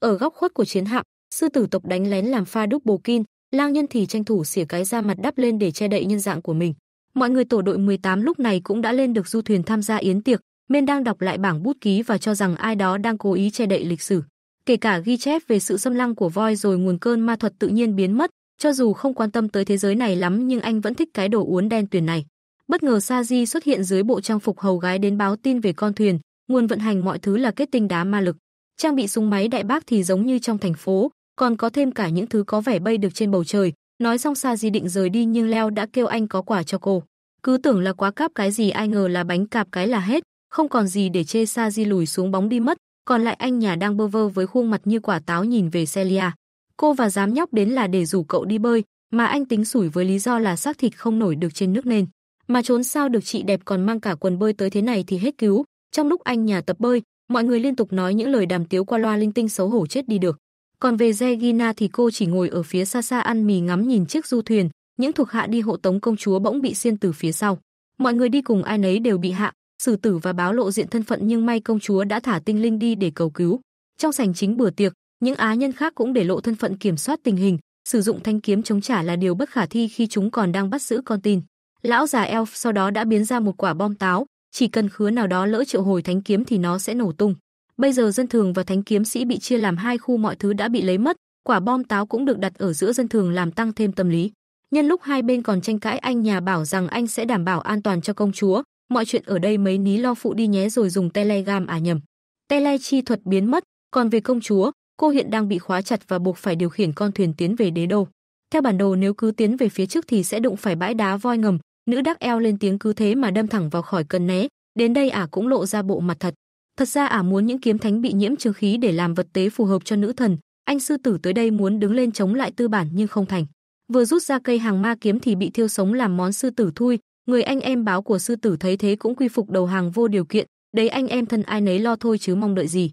Ở góc khuất của chiến hạm, sư tử tộc đánh lén làm pha đúc bồ kin, lang nhân thì tranh thủ xỉa cái da mặt đắp lên để che đậy nhân dạng của mình. Mọi người tổ đội 18 lúc này cũng đã lên được du thuyền tham gia yến tiệc, Mên đang đọc lại bảng bút ký và cho rằng ai đó đang cố ý che đậy lịch sử kể cả ghi chép về sự xâm lăng của voi rồi nguồn cơn ma thuật tự nhiên biến mất, cho dù không quan tâm tới thế giới này lắm nhưng anh vẫn thích cái đồ uốn đen tuyền này. Bất ngờ Saji xuất hiện dưới bộ trang phục hầu gái đến báo tin về con thuyền, nguồn vận hành mọi thứ là kết tinh đá ma lực. Trang bị súng máy đại bác thì giống như trong thành phố, còn có thêm cả những thứ có vẻ bay được trên bầu trời. Nói xong Saji định rời đi nhưng Leo đã kêu anh có quà cho cô. Cứ tưởng là quá cáp cái gì ai ngờ là bánh cạp cái là hết, không còn gì để chê Saji lùi xuống bóng đi mất, còn lại anh nhà đang bơ vơ với khuôn mặt như quả táo nhìn về Celia. Cô và dám nhóc đến là để rủ cậu đi bơi, mà anh tính sủi với lý do là xác thịt không nổi được trên nước nên. Mà trốn sao được chị đẹp còn mang cả quần bơi tới thế này thì hết cứu. Trong lúc anh nhà tập bơi, mọi người liên tục nói những lời đàm tiếu qua loa linh tinh xấu hổ chết đi được. Còn về Zegina thì cô chỉ ngồi ở phía xa xa ăn mì ngắm nhìn chiếc du thuyền, những thuộc hạ đi hộ tống công chúa bỗng bị xiên từ phía sau. Mọi người đi cùng ai nấy đều bị hạ, xử tử và báo lộ diện thân phận nhưng may công chúa đã thả tinh linh đi để cầu cứu. Trong sảnh chính bữa tiệc, những á nhân khác cũng để lộ thân phận kiểm soát tình hình, sử dụng thanh kiếm chống trả là điều bất khả thi khi chúng còn đang bắt giữ con tin. Lão già elf sau đó đã biến ra một quả bom táo, chỉ cần khứa nào đó lỡ triệu hồi thánh kiếm thì nó sẽ nổ tung. Bây giờ dân thường và thánh kiếm sĩ bị chia làm hai khu mọi thứ đã bị lấy mất, quả bom táo cũng được đặt ở giữa dân thường làm tăng thêm tâm lý. Nhân lúc hai bên còn tranh cãi anh nhà bảo rằng anh sẽ đảm bảo an toàn cho công chúa, mọi chuyện ở đây mấy ní lo phụ đi nhé rồi dùng telegram à nhầm. Tele chi thuật biến mất, còn về công chúa, cô hiện đang bị khóa chặt và buộc phải điều khiển con thuyền tiến về đế đô. Theo bản đồ nếu cứ tiến về phía trước thì sẽ đụng phải bãi đá voi ngầm, nữ đắc eo lên tiếng cứ thế mà đâm thẳng vào khỏi cần né, đến đây ả cũng lộ ra bộ mặt thật. Thật ra ả muốn những kiếm thánh bị nhiễm trường khí để làm vật tế phù hợp cho nữ thần, anh sư tử tới đây muốn đứng lên chống lại tư bản nhưng không thành. Vừa rút ra cây hàng ma kiếm thì bị thiêu sống làm món sư tử thui, Người anh em báo của sư tử thấy thế cũng quy phục đầu hàng vô điều kiện, đấy anh em thân ai nấy lo thôi chứ mong đợi gì.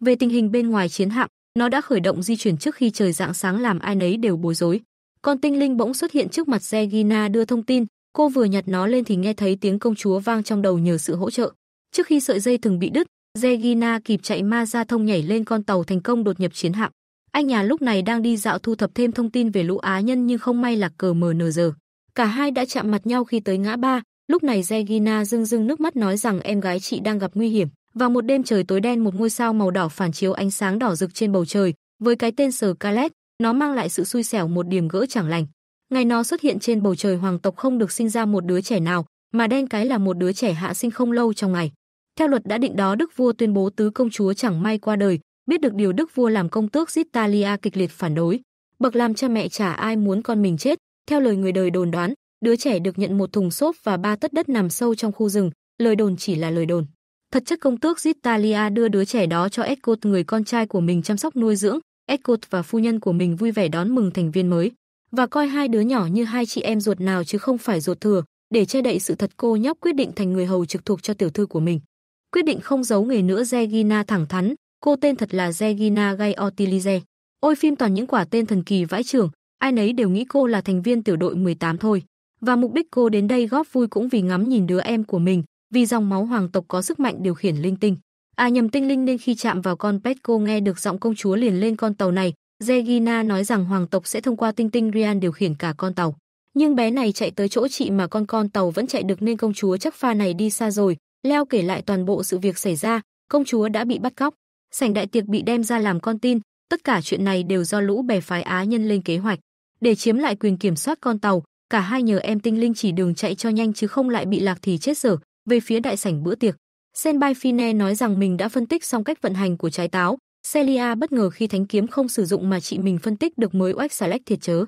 Về tình hình bên ngoài chiến hạm, nó đã khởi động di chuyển trước khi trời dạng sáng làm ai nấy đều bối rối. Con tinh linh bỗng xuất hiện trước mặt Zegina đưa thông tin, cô vừa nhặt nó lên thì nghe thấy tiếng công chúa vang trong đầu nhờ sự hỗ trợ. Trước khi sợi dây thường bị đứt, Zegina kịp chạy ma ra thông nhảy lên con tàu thành công đột nhập chiến hạm. Anh nhà lúc này đang đi dạo thu thập thêm thông tin về lũ á nhân nhưng không may là cờ mờ nờ giờ. Cả hai đã chạm mặt nhau khi tới ngã ba, lúc này regina rưng rưng nước mắt nói rằng em gái chị đang gặp nguy hiểm. Vào một đêm trời tối đen một ngôi sao màu đỏ phản chiếu ánh sáng đỏ rực trên bầu trời, với cái tên Sờ Calet, nó mang lại sự xui xẻo một điểm gỡ chẳng lành. Ngày nó xuất hiện trên bầu trời hoàng tộc không được sinh ra một đứa trẻ nào, mà đen cái là một đứa trẻ hạ sinh không lâu trong ngày. Theo luật đã định đó, đức vua tuyên bố tứ công chúa chẳng may qua đời, biết được điều đức vua làm công tước Zitalia kịch liệt phản đối. Bậc làm cha mẹ chả ai muốn con mình chết, theo lời người đời đồn đoán, đứa trẻ được nhận một thùng xốp và ba tất đất nằm sâu trong khu rừng, lời đồn chỉ là lời đồn. Thật chất công tước Zitalia đưa đứa trẻ đó cho Escot, người con trai của mình chăm sóc nuôi dưỡng, Escot và phu nhân của mình vui vẻ đón mừng thành viên mới và coi hai đứa nhỏ như hai chị em ruột nào chứ không phải ruột thừa, để che đậy sự thật cô nhóc quyết định thành người hầu trực thuộc cho tiểu thư của mình. Quyết định không giấu nghề nữa Zegina thẳng thắn, cô tên thật là Zegina Gay Ôi phim toàn những quả tên thần kỳ vãi trưởng, Ai nấy đều nghĩ cô là thành viên tiểu đội 18 thôi. Và mục đích cô đến đây góp vui cũng vì ngắm nhìn đứa em của mình, vì dòng máu hoàng tộc có sức mạnh điều khiển linh tinh. À nhầm tinh linh nên khi chạm vào con pet cô nghe được giọng công chúa liền lên con tàu này, Regina nói rằng hoàng tộc sẽ thông qua tinh tinh Rian điều khiển cả con tàu. Nhưng bé này chạy tới chỗ chị mà con con tàu vẫn chạy được nên công chúa chắc pha này đi xa rồi. Leo kể lại toàn bộ sự việc xảy ra, công chúa đã bị bắt cóc, sảnh đại tiệc bị đem ra làm con tin, tất cả chuyện này đều do lũ bè phái Á nhân lên kế hoạch. Để chiếm lại quyền kiểm soát con tàu, cả hai nhờ em tinh linh chỉ đường chạy cho nhanh chứ không lại bị lạc thì chết dở. Về phía đại sảnh bữa tiệc, Senpai Fine nói rằng mình đã phân tích xong cách vận hành của trái táo. Celia bất ngờ khi thánh kiếm không sử dụng mà chị mình phân tích được mới oách xà lách thiệt chớ.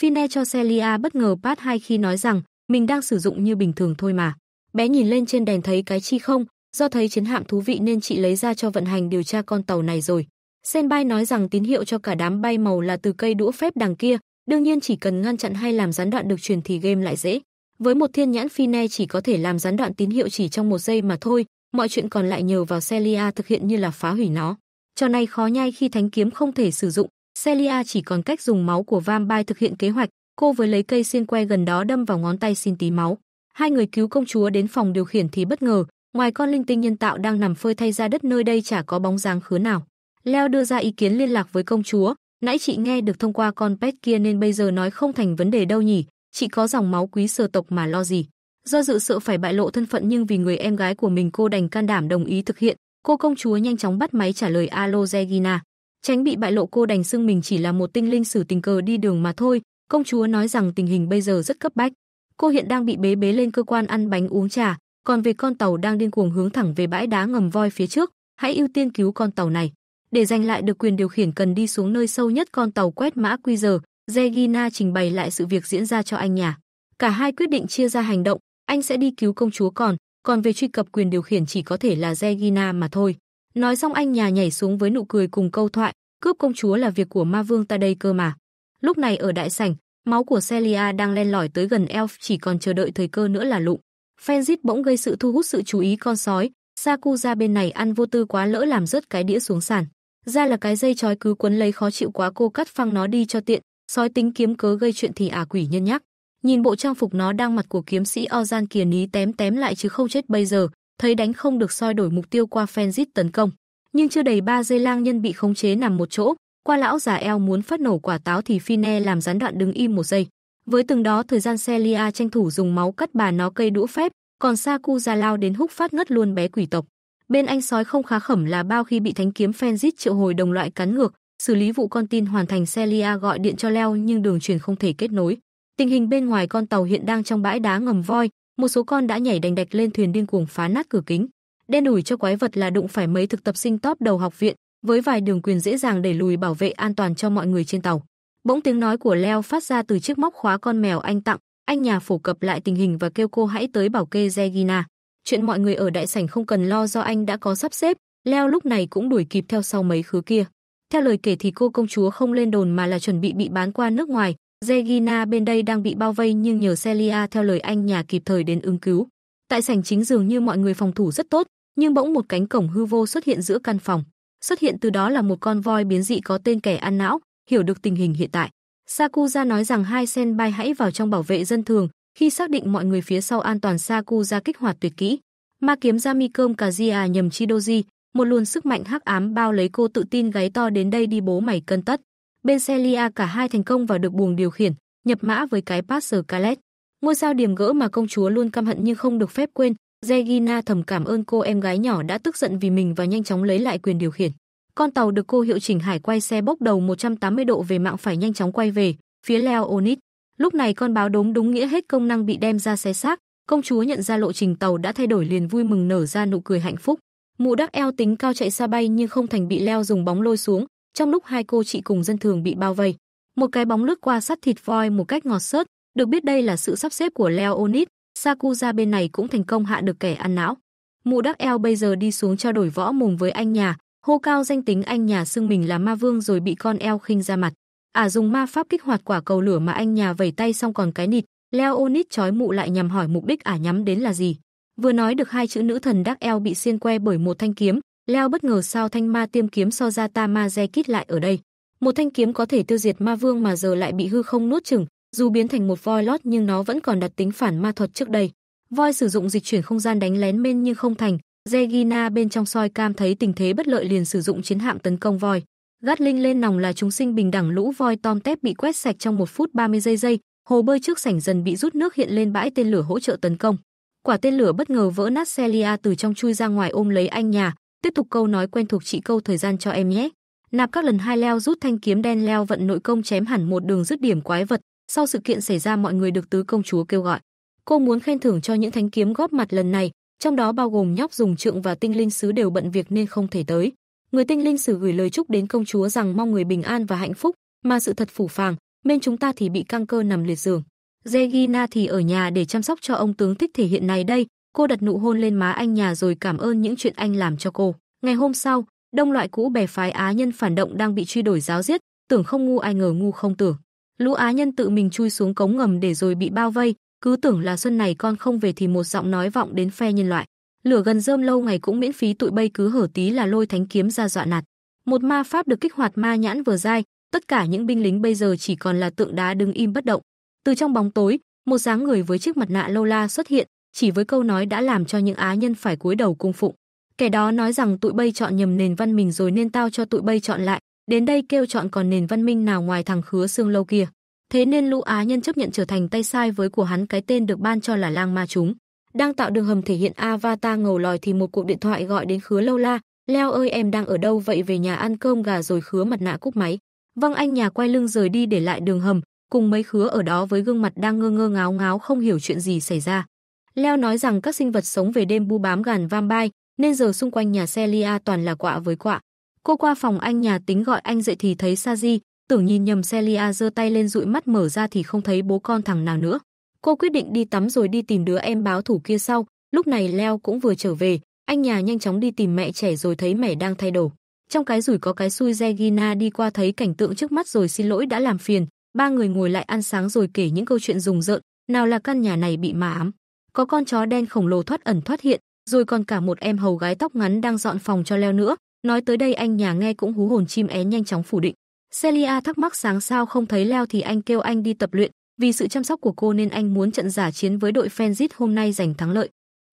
Fine cho Celia bất ngờ pat hai khi nói rằng mình đang sử dụng như bình thường thôi mà. Bé nhìn lên trên đèn thấy cái chi không, do thấy chiến hạm thú vị nên chị lấy ra cho vận hành điều tra con tàu này rồi. Senpai nói rằng tín hiệu cho cả đám bay màu là từ cây đũa phép đằng kia, Đương nhiên chỉ cần ngăn chặn hay làm gián đoạn được truyền thì game lại dễ. Với một thiên nhãn Fine chỉ có thể làm gián đoạn tín hiệu chỉ trong một giây mà thôi, mọi chuyện còn lại nhờ vào Celia thực hiện như là phá hủy nó. Trò này khó nhai khi thánh kiếm không thể sử dụng, Celia chỉ còn cách dùng máu của vampire thực hiện kế hoạch, cô với lấy cây xiên que gần đó đâm vào ngón tay xin tí máu. Hai người cứu công chúa đến phòng điều khiển thì bất ngờ, ngoài con linh tinh nhân tạo đang nằm phơi thay ra đất nơi đây chả có bóng dáng khứa nào. Leo đưa ra ý kiến liên lạc với công chúa, Nãy chị nghe được thông qua con pet kia nên bây giờ nói không thành vấn đề đâu nhỉ, chị có dòng máu quý sơ tộc mà lo gì. Do dự sợ phải bại lộ thân phận nhưng vì người em gái của mình cô đành can đảm đồng ý thực hiện, cô công chúa nhanh chóng bắt máy trả lời alo Zegina. Tránh bị bại lộ cô đành xưng mình chỉ là một tinh linh sử tình cờ đi đường mà thôi, công chúa nói rằng tình hình bây giờ rất cấp bách. Cô hiện đang bị bế bế lên cơ quan ăn bánh uống trà, còn về con tàu đang điên cuồng hướng thẳng về bãi đá ngầm voi phía trước, hãy ưu tiên cứu con tàu này. Để giành lại được quyền điều khiển cần đi xuống nơi sâu nhất con tàu quét mã Quy giờ. Regina trình bày lại sự việc diễn ra cho anh nhà. Cả hai quyết định chia ra hành động, anh sẽ đi cứu công chúa còn, còn về truy cập quyền điều khiển chỉ có thể là Regina mà thôi. Nói xong anh nhà nhảy xuống với nụ cười cùng câu thoại, cướp công chúa là việc của ma vương ta đây cơ mà. Lúc này ở đại sảnh, máu của Celia đang len lỏi tới gần Elf chỉ còn chờ đợi thời cơ nữa là lụng. Fenzit bỗng gây sự thu hút sự chú ý con sói, Saku bên này ăn vô tư quá lỡ làm rớt cái đĩa xuống sàn ra là cái dây chói cứ quấn lấy khó chịu quá cô cắt phăng nó đi cho tiện, sói tính kiếm cớ gây chuyện thì ả à quỷ nhân nhắc. Nhìn bộ trang phục nó đang mặt của kiếm sĩ Ozan kiền ní tém tém lại chứ không chết bây giờ, thấy đánh không được soi đổi mục tiêu qua Fenzit tấn công. Nhưng chưa đầy ba dây lang nhân bị khống chế nằm một chỗ, qua lão già eo muốn phát nổ quả táo thì Fine làm gián đoạn đứng im một giây. Với từng đó thời gian Celia tranh thủ dùng máu cắt bà nó cây đũa phép, còn Saku ra lao đến húc phát ngất luôn bé quỷ tộc. Bên anh sói không khá khẩm là bao khi bị thánh kiếm Fenris triệu hồi đồng loại cắn ngược, xử lý vụ con tin hoàn thành Celia gọi điện cho Leo nhưng đường truyền không thể kết nối. Tình hình bên ngoài con tàu hiện đang trong bãi đá ngầm voi, một số con đã nhảy đành đạch lên thuyền điên cuồng phá nát cửa kính. Đen đủi cho quái vật là đụng phải mấy thực tập sinh top đầu học viện, với vài đường quyền dễ dàng đẩy lùi bảo vệ an toàn cho mọi người trên tàu. Bỗng tiếng nói của Leo phát ra từ chiếc móc khóa con mèo anh tặng, anh nhà phổ cập lại tình hình và kêu cô hãy tới bảo kê regina chuyện mọi người ở đại sảnh không cần lo do anh đã có sắp xếp, Leo lúc này cũng đuổi kịp theo sau mấy khứa kia. Theo lời kể thì cô công chúa không lên đồn mà là chuẩn bị bị bán qua nước ngoài, Zegina bên đây đang bị bao vây nhưng nhờ Celia theo lời anh nhà kịp thời đến ứng cứu. Tại sảnh chính dường như mọi người phòng thủ rất tốt, nhưng bỗng một cánh cổng hư vô xuất hiện giữa căn phòng. Xuất hiện từ đó là một con voi biến dị có tên kẻ ăn não, hiểu được tình hình hiện tại. Sakuza nói rằng hai senpai hãy vào trong bảo vệ dân thường, khi xác định mọi người phía sau an toàn Saku ra kích hoạt tuyệt kỹ, ma kiếm cơm Kazia nhầm Chidoji, một luồng sức mạnh hắc ám bao lấy cô tự tin gáy to đến đây đi bố mày cân tất. Bên Celia cả hai thành công vào được buồng điều khiển, nhập mã với cái Passer Calet. Ngôi sao điểm gỡ mà công chúa luôn căm hận nhưng không được phép quên, Regina thầm cảm ơn cô em gái nhỏ đã tức giận vì mình và nhanh chóng lấy lại quyền điều khiển. Con tàu được cô hiệu chỉnh hải quay xe bốc đầu 180 độ về mạng phải nhanh chóng quay về, phía leo Onit. Lúc này con báo đốm đúng nghĩa hết công năng bị đem ra xé xác, công chúa nhận ra lộ trình tàu đã thay đổi liền vui mừng nở ra nụ cười hạnh phúc. Mụ đắc eo tính cao chạy xa bay nhưng không thành bị leo dùng bóng lôi xuống, trong lúc hai cô chị cùng dân thường bị bao vây. Một cái bóng lướt qua sát thịt voi một cách ngọt sớt, được biết đây là sự sắp xếp của Leonid, Sakuza bên này cũng thành công hạ được kẻ ăn não. Mụ đắc eo bây giờ đi xuống trao đổi võ mồm với anh nhà, hô cao danh tính anh nhà xưng mình là ma vương rồi bị con eo khinh ra mặt. Ả à dùng ma pháp kích hoạt quả cầu lửa mà anh nhà vẩy tay xong còn cái nịt, Leonid chói mụ lại nhằm hỏi mục đích Ả à nhắm đến là gì. Vừa nói được hai chữ nữ thần Đắc Eo bị xiên que bởi một thanh kiếm, Leo bất ngờ sao thanh ma tiêm kiếm so ra ta ma kít lại ở đây. Một thanh kiếm có thể tiêu diệt ma vương mà giờ lại bị hư không nuốt chửng, dù biến thành một voi lót nhưng nó vẫn còn đặt tính phản ma thuật trước đây. Voi sử dụng dịch chuyển không gian đánh lén men nhưng không thành, Zegina bên trong soi cam thấy tình thế bất lợi liền sử dụng chiến hạm tấn công voi. Gắt linh lên nòng là chúng sinh bình đẳng lũ voi tom tép bị quét sạch trong một phút 30 giây giây, hồ bơi trước sảnh dần bị rút nước hiện lên bãi tên lửa hỗ trợ tấn công. Quả tên lửa bất ngờ vỡ nát Celia từ trong chui ra ngoài ôm lấy anh nhà, tiếp tục câu nói quen thuộc chị câu thời gian cho em nhé. Nạp các lần hai leo rút thanh kiếm đen leo vận nội công chém hẳn một đường dứt điểm quái vật, sau sự kiện xảy ra mọi người được tứ công chúa kêu gọi. Cô muốn khen thưởng cho những thanh kiếm góp mặt lần này, trong đó bao gồm nhóc dùng trượng và tinh linh sứ đều bận việc nên không thể tới người tinh linh sử gửi lời chúc đến công chúa rằng mong người bình an và hạnh phúc, mà sự thật phủ phàng, bên chúng ta thì bị căng cơ nằm liệt giường. Regina thì ở nhà để chăm sóc cho ông tướng thích thể hiện này đây, cô đặt nụ hôn lên má anh nhà rồi cảm ơn những chuyện anh làm cho cô. Ngày hôm sau, đông loại cũ bè phái Á nhân phản động đang bị truy đuổi giáo giết, tưởng không ngu ai ngờ ngu không tưởng. Lũ Á nhân tự mình chui xuống cống ngầm để rồi bị bao vây, cứ tưởng là xuân này con không về thì một giọng nói vọng đến phe nhân loại. Lửa gần rơm lâu ngày cũng miễn phí tụi bay cứ hở tí là lôi thánh kiếm ra dọa nạt. Một ma pháp được kích hoạt ma nhãn vừa dai, tất cả những binh lính bây giờ chỉ còn là tượng đá đứng im bất động. Từ trong bóng tối, một dáng người với chiếc mặt nạ lâu la xuất hiện, chỉ với câu nói đã làm cho những á nhân phải cúi đầu cung phụng. Kẻ đó nói rằng tụi bay chọn nhầm nền văn minh rồi nên tao cho tụi bay chọn lại, đến đây kêu chọn còn nền văn minh nào ngoài thằng khứa xương lâu kia. Thế nên lũ á nhân chấp nhận trở thành tay sai với của hắn cái tên được ban cho là lang ma chúng đang tạo đường hầm thể hiện avatar ngầu lòi thì một cuộc điện thoại gọi đến Khứa Lâu La, "Leo ơi em đang ở đâu vậy về nhà ăn cơm gà rồi Khứa mặt nạ cúc máy." vâng anh nhà quay lưng rời đi để lại đường hầm, cùng mấy khứa ở đó với gương mặt đang ngơ ngơ ngáo ngáo không hiểu chuyện gì xảy ra. Leo nói rằng các sinh vật sống về đêm bu bám gàn vampire, nên giờ xung quanh nhà Celia toàn là quạ với quạ. Cô qua phòng anh nhà tính gọi anh dậy thì thấy Saji, tưởng nhìn nhầm Celia giơ tay lên dụi mắt mở ra thì không thấy bố con thằng nào nữa. Cô quyết định đi tắm rồi đi tìm đứa em báo thủ kia sau. Lúc này Leo cũng vừa trở về, anh nhà nhanh chóng đi tìm mẹ trẻ rồi thấy mẹ đang thay đồ. Trong cái rủi có cái xui Regina đi qua thấy cảnh tượng trước mắt rồi xin lỗi đã làm phiền. Ba người ngồi lại ăn sáng rồi kể những câu chuyện rùng rợn, nào là căn nhà này bị ma ám. Có con chó đen khổng lồ thoát ẩn thoát hiện, rồi còn cả một em hầu gái tóc ngắn đang dọn phòng cho Leo nữa. Nói tới đây anh nhà nghe cũng hú hồn chim én nhanh chóng phủ định. Celia thắc mắc sáng sao không thấy Leo thì anh kêu anh đi tập luyện, vì sự chăm sóc của cô nên anh muốn trận giả chiến với đội Fenris hôm nay giành thắng lợi.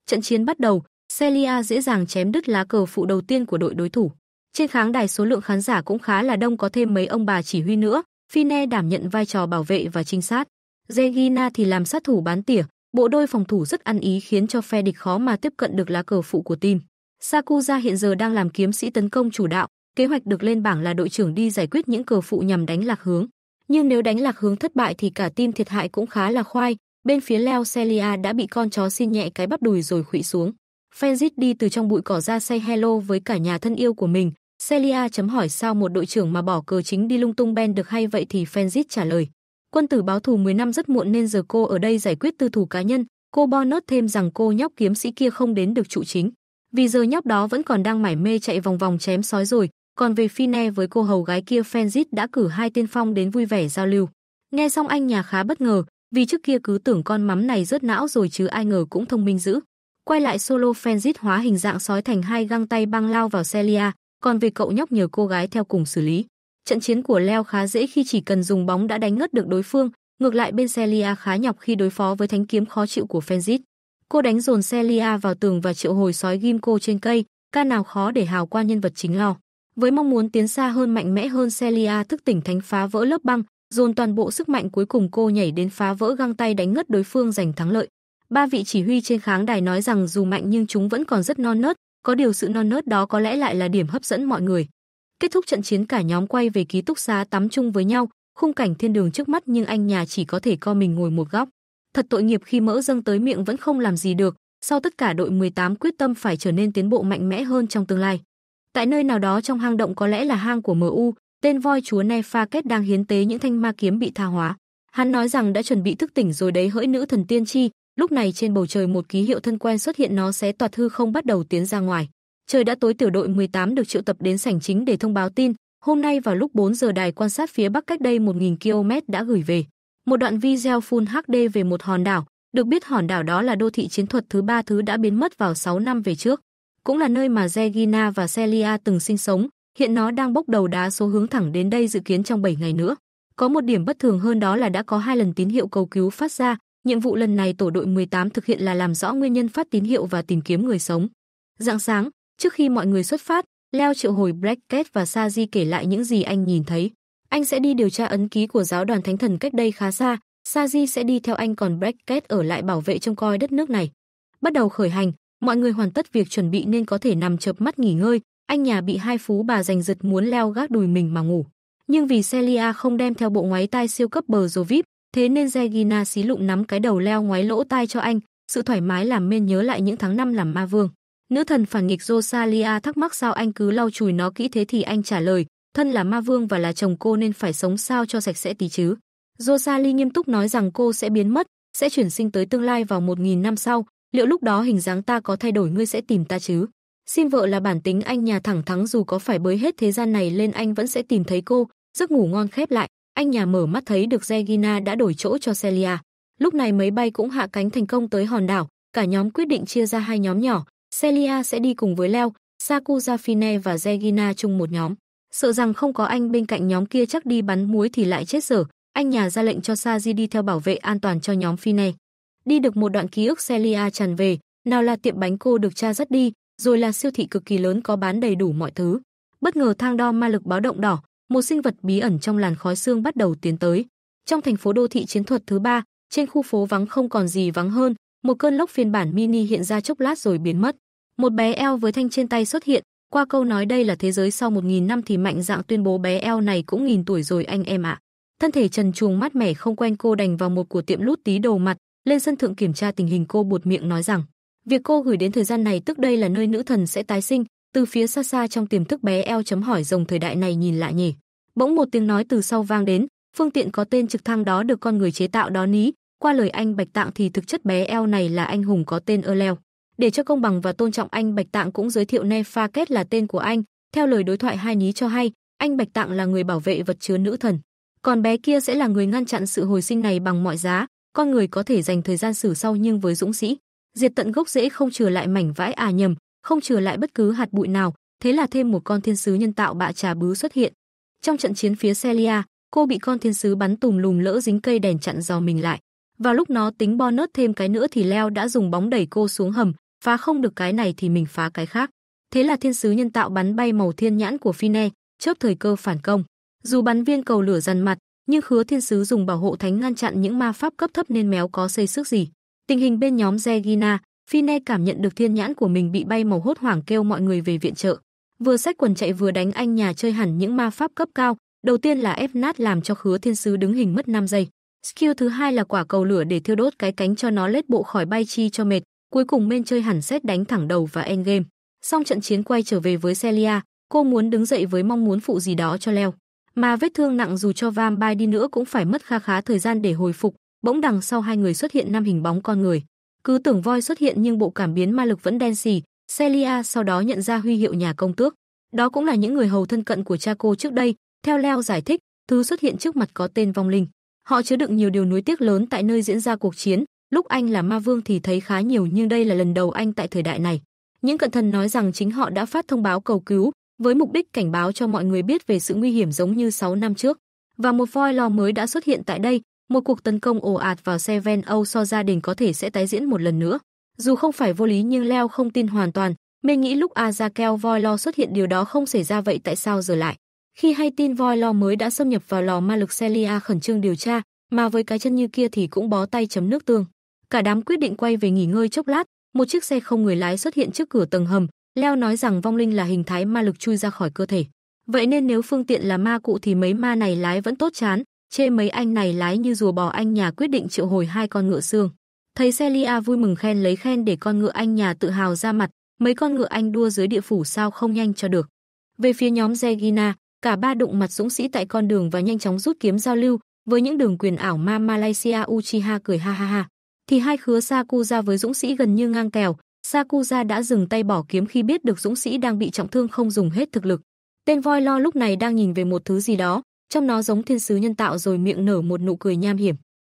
Trận chiến bắt đầu, Celia dễ dàng chém đứt lá cờ phụ đầu tiên của đội đối thủ. Trên kháng đài số lượng khán giả cũng khá là đông có thêm mấy ông bà chỉ huy nữa, Fine đảm nhận vai trò bảo vệ và trinh sát. Regina thì làm sát thủ bán tỉa, bộ đôi phòng thủ rất ăn ý khiến cho phe địch khó mà tiếp cận được lá cờ phụ của team. Sakuza hiện giờ đang làm kiếm sĩ tấn công chủ đạo, kế hoạch được lên bảng là đội trưởng đi giải quyết những cờ phụ nhằm đánh lạc hướng. Nhưng nếu đánh lạc hướng thất bại thì cả team thiệt hại cũng khá là khoai. Bên phía Leo Celia đã bị con chó xin nhẹ cái bắp đùi rồi khụy xuống. Fenrit đi từ trong bụi cỏ ra say hello với cả nhà thân yêu của mình. Celia chấm hỏi sao một đội trưởng mà bỏ cờ chính đi lung tung ben được hay vậy thì Fenrit trả lời. Quân tử báo thù 10 năm rất muộn nên giờ cô ở đây giải quyết tư thù cá nhân. Cô bonus thêm rằng cô nhóc kiếm sĩ kia không đến được trụ chính. Vì giờ nhóc đó vẫn còn đang mải mê chạy vòng vòng chém sói rồi, còn về Fine với cô hầu gái kia Fenzit đã cử hai tiên phong đến vui vẻ giao lưu. Nghe xong anh nhà khá bất ngờ, vì trước kia cứ tưởng con mắm này rớt não rồi chứ ai ngờ cũng thông minh dữ. Quay lại solo Fenzit hóa hình dạng sói thành hai găng tay băng lao vào Celia, còn về cậu nhóc nhờ cô gái theo cùng xử lý. Trận chiến của Leo khá dễ khi chỉ cần dùng bóng đã đánh ngất được đối phương, ngược lại bên Celia khá nhọc khi đối phó với thánh kiếm khó chịu của Fenzit. Cô đánh dồn Celia vào tường và triệu hồi sói ghim cô trên cây, ca nào khó để hào qua nhân vật chính lo. Với mong muốn tiến xa hơn mạnh mẽ hơn Celia thức tỉnh thánh phá vỡ lớp băng, dồn toàn bộ sức mạnh cuối cùng cô nhảy đến phá vỡ găng tay đánh ngất đối phương giành thắng lợi. Ba vị chỉ huy trên kháng đài nói rằng dù mạnh nhưng chúng vẫn còn rất non nớt, có điều sự non nớt đó có lẽ lại là điểm hấp dẫn mọi người. Kết thúc trận chiến cả nhóm quay về ký túc xá tắm chung với nhau, khung cảnh thiên đường trước mắt nhưng anh nhà chỉ có thể co mình ngồi một góc. Thật tội nghiệp khi mỡ dâng tới miệng vẫn không làm gì được, sau tất cả đội 18 quyết tâm phải trở nên tiến bộ mạnh mẽ hơn trong tương lai. Tại nơi nào đó trong hang động có lẽ là hang của MU, tên voi chúa Nefa Kết đang hiến tế những thanh ma kiếm bị tha hóa. Hắn nói rằng đã chuẩn bị thức tỉnh rồi đấy hỡi nữ thần tiên tri, lúc này trên bầu trời một ký hiệu thân quen xuất hiện nó sẽ toạt hư không bắt đầu tiến ra ngoài. Trời đã tối tiểu đội 18 được triệu tập đến sảnh chính để thông báo tin, hôm nay vào lúc 4 giờ đài quan sát phía bắc cách đây 1000 km đã gửi về một đoạn video full HD về một hòn đảo, được biết hòn đảo đó là đô thị chiến thuật thứ ba thứ đã biến mất vào 6 năm về trước cũng là nơi mà Zegina và Celia từng sinh sống, hiện nó đang bốc đầu đá số hướng thẳng đến đây dự kiến trong 7 ngày nữa. Có một điểm bất thường hơn đó là đã có hai lần tín hiệu cầu cứu phát ra, nhiệm vụ lần này tổ đội 18 thực hiện là làm rõ nguyên nhân phát tín hiệu và tìm kiếm người sống. Rạng sáng, trước khi mọi người xuất phát, Leo triệu hồi Blackcat và Saji kể lại những gì anh nhìn thấy. Anh sẽ đi điều tra ấn ký của giáo đoàn thánh thần cách đây khá xa, Saji sẽ đi theo anh còn Blackcat ở lại bảo vệ trông coi đất nước này. Bắt đầu khởi hành, Mọi người hoàn tất việc chuẩn bị nên có thể nằm chợp mắt nghỉ ngơi, anh nhà bị hai phú bà giành giật muốn leo gác đùi mình mà ngủ. Nhưng vì Celia không đem theo bộ ngoái tai siêu cấp bờ rồ vip, thế nên Regina xí lụng nắm cái đầu leo ngoái lỗ tai cho anh, sự thoải mái làm men nhớ lại những tháng năm làm ma vương. Nữ thần phản nghịch Rosalia thắc mắc sao anh cứ lau chùi nó kỹ thế thì anh trả lời, thân là ma vương và là chồng cô nên phải sống sao cho sạch sẽ tí chứ. Rosalie nghiêm túc nói rằng cô sẽ biến mất, sẽ chuyển sinh tới tương lai vào 1.000 năm sau, liệu lúc đó hình dáng ta có thay đổi ngươi sẽ tìm ta chứ? Xin vợ là bản tính anh nhà thẳng thắng dù có phải bới hết thế gian này lên anh vẫn sẽ tìm thấy cô, giấc ngủ ngon khép lại, anh nhà mở mắt thấy được Regina đã đổi chỗ cho Celia. Lúc này máy bay cũng hạ cánh thành công tới hòn đảo, cả nhóm quyết định chia ra hai nhóm nhỏ, Celia sẽ đi cùng với Leo, Fine và Regina chung một nhóm. Sợ rằng không có anh bên cạnh nhóm kia chắc đi bắn muối thì lại chết dở, anh nhà ra lệnh cho Saji đi theo bảo vệ an toàn cho nhóm Fine. Đi được một đoạn ký ức Celia tràn về, nào là tiệm bánh cô được cha dắt đi, rồi là siêu thị cực kỳ lớn có bán đầy đủ mọi thứ. Bất ngờ thang đo ma lực báo động đỏ, một sinh vật bí ẩn trong làn khói xương bắt đầu tiến tới. Trong thành phố đô thị chiến thuật thứ ba, trên khu phố vắng không còn gì vắng hơn, một cơn lốc phiên bản mini hiện ra chốc lát rồi biến mất. Một bé eo với thanh trên tay xuất hiện, qua câu nói đây là thế giới sau 1.000 năm thì mạnh dạng tuyên bố bé eo này cũng nghìn tuổi rồi anh em ạ. À. Thân thể trần truồng mát mẻ không quen cô đành vào một của tiệm lút tí đầu mặt, lên sân thượng kiểm tra tình hình cô buột miệng nói rằng, việc cô gửi đến thời gian này tức đây là nơi nữ thần sẽ tái sinh, từ phía xa xa trong tiềm thức bé eo chấm hỏi rồng thời đại này nhìn lại nhỉ. Bỗng một tiếng nói từ sau vang đến, phương tiện có tên trực thăng đó được con người chế tạo đó ní, qua lời anh Bạch Tạng thì thực chất bé eo này là anh hùng có tên Erleo. Để cho công bằng và tôn trọng anh Bạch Tạng cũng giới thiệu Nefa Kết là tên của anh, theo lời đối thoại hai ní cho hay, anh Bạch Tạng là người bảo vệ vật chứa nữ thần. Còn bé kia sẽ là người ngăn chặn sự hồi sinh này bằng mọi giá, con người có thể dành thời gian xử sau nhưng với dũng sĩ, diệt tận gốc rễ không trừ lại mảnh vãi à nhầm, không trừ lại bất cứ hạt bụi nào, thế là thêm một con thiên sứ nhân tạo bạ trà bứ xuất hiện. Trong trận chiến phía Celia, cô bị con thiên sứ bắn tùm lùm lỡ dính cây đèn chặn dò mình lại. Vào lúc nó tính bonus thêm cái nữa thì Leo đã dùng bóng đẩy cô xuống hầm, phá không được cái này thì mình phá cái khác. Thế là thiên sứ nhân tạo bắn bay màu thiên nhãn của Fine, chớp thời cơ phản công. Dù bắn viên cầu lửa dằn mặt, nhưng Hứa Thiên Sứ dùng bảo hộ thánh ngăn chặn những ma pháp cấp thấp nên méo có xây sức gì. Tình hình bên nhóm Zegina, Fine cảm nhận được thiên nhãn của mình bị bay màu hốt hoảng kêu mọi người về viện trợ. Vừa sách quần chạy vừa đánh anh nhà chơi hẳn những ma pháp cấp cao, đầu tiên là ép nát làm cho Hứa Thiên Sứ đứng hình mất 5 giây. Skill thứ hai là quả cầu lửa để thiêu đốt cái cánh cho nó lết bộ khỏi bay chi cho mệt, cuối cùng bên chơi hẳn xét đánh thẳng đầu và endgame. Xong trận chiến quay trở về với Celia, cô muốn đứng dậy với mong muốn phụ gì đó cho Leo. Mà vết thương nặng dù cho Van Bay đi nữa cũng phải mất kha khá thời gian để hồi phục, bỗng đằng sau hai người xuất hiện năm hình bóng con người. Cứ tưởng voi xuất hiện nhưng bộ cảm biến ma lực vẫn đen xì, Celia sau đó nhận ra huy hiệu nhà công tước. Đó cũng là những người hầu thân cận của cha cô trước đây, theo Leo giải thích, thứ xuất hiện trước mặt có tên vong linh. Họ chứa đựng nhiều điều nuối tiếc lớn tại nơi diễn ra cuộc chiến, lúc anh là ma vương thì thấy khá nhiều nhưng đây là lần đầu anh tại thời đại này. Những cận thần nói rằng chính họ đã phát thông báo cầu cứu, với mục đích cảnh báo cho mọi người biết về sự nguy hiểm giống như 6 năm trước. Và một voi lò mới đã xuất hiện tại đây, một cuộc tấn công ồ ạt vào xe ven Âu so gia đình có thể sẽ tái diễn một lần nữa. Dù không phải vô lý nhưng Leo không tin hoàn toàn, mê nghĩ lúc Azakeo voi lo xuất hiện điều đó không xảy ra vậy tại sao giờ lại. Khi hay tin voi lo mới đã xâm nhập vào lò ma lực Celia khẩn trương điều tra, mà với cái chân như kia thì cũng bó tay chấm nước tương. Cả đám quyết định quay về nghỉ ngơi chốc lát, một chiếc xe không người lái xuất hiện trước cửa tầng hầm, Leo nói rằng vong linh là hình thái ma lực chui ra khỏi cơ thể. Vậy nên nếu phương tiện là ma cụ thì mấy ma này lái vẫn tốt chán, chê mấy anh này lái như rùa bò anh nhà quyết định triệu hồi hai con ngựa xương. Thấy Celia vui mừng khen lấy khen để con ngựa anh nhà tự hào ra mặt, mấy con ngựa anh đua dưới địa phủ sao không nhanh cho được. Về phía nhóm Zegina, cả ba đụng mặt dũng sĩ tại con đường và nhanh chóng rút kiếm giao lưu, với những đường quyền ảo ma Malaysia Uchiha cười ha ha ha. Thì hai khứa Saku ra với dũng sĩ gần như ngang kèo, Sakuza đã dừng tay bỏ kiếm khi biết được dũng sĩ đang bị trọng thương không dùng hết thực lực. Tên voi lo lúc này đang nhìn về một thứ gì đó, trong nó giống thiên sứ nhân tạo rồi miệng nở một nụ cười nham hiểm.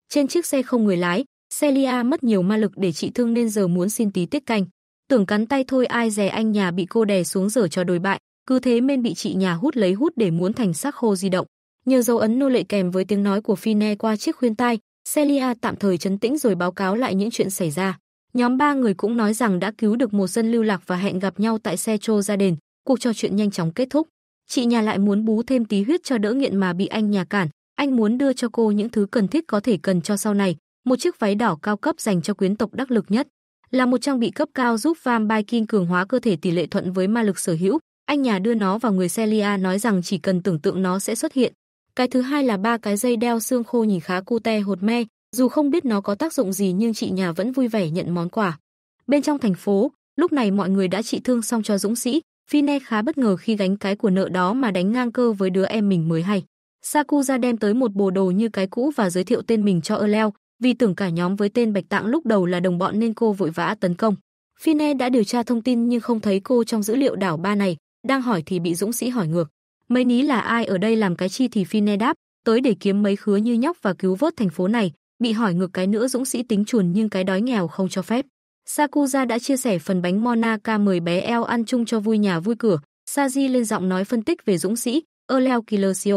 Trên chiếc xe không người lái, Celia mất nhiều ma lực để trị thương nên giờ muốn xin tí tiết canh. Tưởng cắn tay thôi ai dè anh nhà bị cô đè xuống dở cho đồi bại, cứ thế men bị chị nhà hút lấy hút để muốn thành sắc khô di động. Nhờ dấu ấn nô lệ kèm với tiếng nói của Fine qua chiếc khuyên tai, Celia tạm thời chấn tĩnh rồi báo cáo lại những chuyện xảy ra. Nhóm ba người cũng nói rằng đã cứu được một dân lưu lạc và hẹn gặp nhau tại xe trô ra đền. Cuộc trò chuyện nhanh chóng kết thúc. Chị nhà lại muốn bú thêm tí huyết cho đỡ nghiện mà bị anh nhà cản. Anh muốn đưa cho cô những thứ cần thiết có thể cần cho sau này. Một chiếc váy đỏ cao cấp dành cho quyến tộc đắc lực nhất. Là một trang bị cấp cao giúp bai King cường hóa cơ thể tỷ lệ thuận với ma lực sở hữu. Anh nhà đưa nó vào người Celia nói rằng chỉ cần tưởng tượng nó sẽ xuất hiện. Cái thứ hai là ba cái dây đeo xương khô nhìn khá cute hột me, dù không biết nó có tác dụng gì nhưng chị nhà vẫn vui vẻ nhận món quà. Bên trong thành phố, lúc này mọi người đã trị thương xong cho Dũng Sĩ, Fine khá bất ngờ khi gánh cái của nợ đó mà đánh ngang cơ với đứa em mình mới hay. Sakuza đem tới một bộ đồ như cái cũ và giới thiệu tên mình cho Erleo, vì tưởng cả nhóm với tên Bạch Tạng lúc đầu là đồng bọn nên cô vội vã tấn công. Fine đã điều tra thông tin nhưng không thấy cô trong dữ liệu đảo ba này, đang hỏi thì bị Dũng Sĩ hỏi ngược. Mấy ní là ai ở đây làm cái chi thì Fine đáp, tới để kiếm mấy khứa như nhóc và cứu vớt thành phố này, Bị hỏi ngược cái nữa Dũng sĩ tính chuồn nhưng cái đói nghèo không cho phép. Sakuza đã chia sẻ phần bánh monaka mời bé El ăn chung cho vui nhà vui cửa. Saji lên giọng nói phân tích về Dũng sĩ, Erleo Kilesio,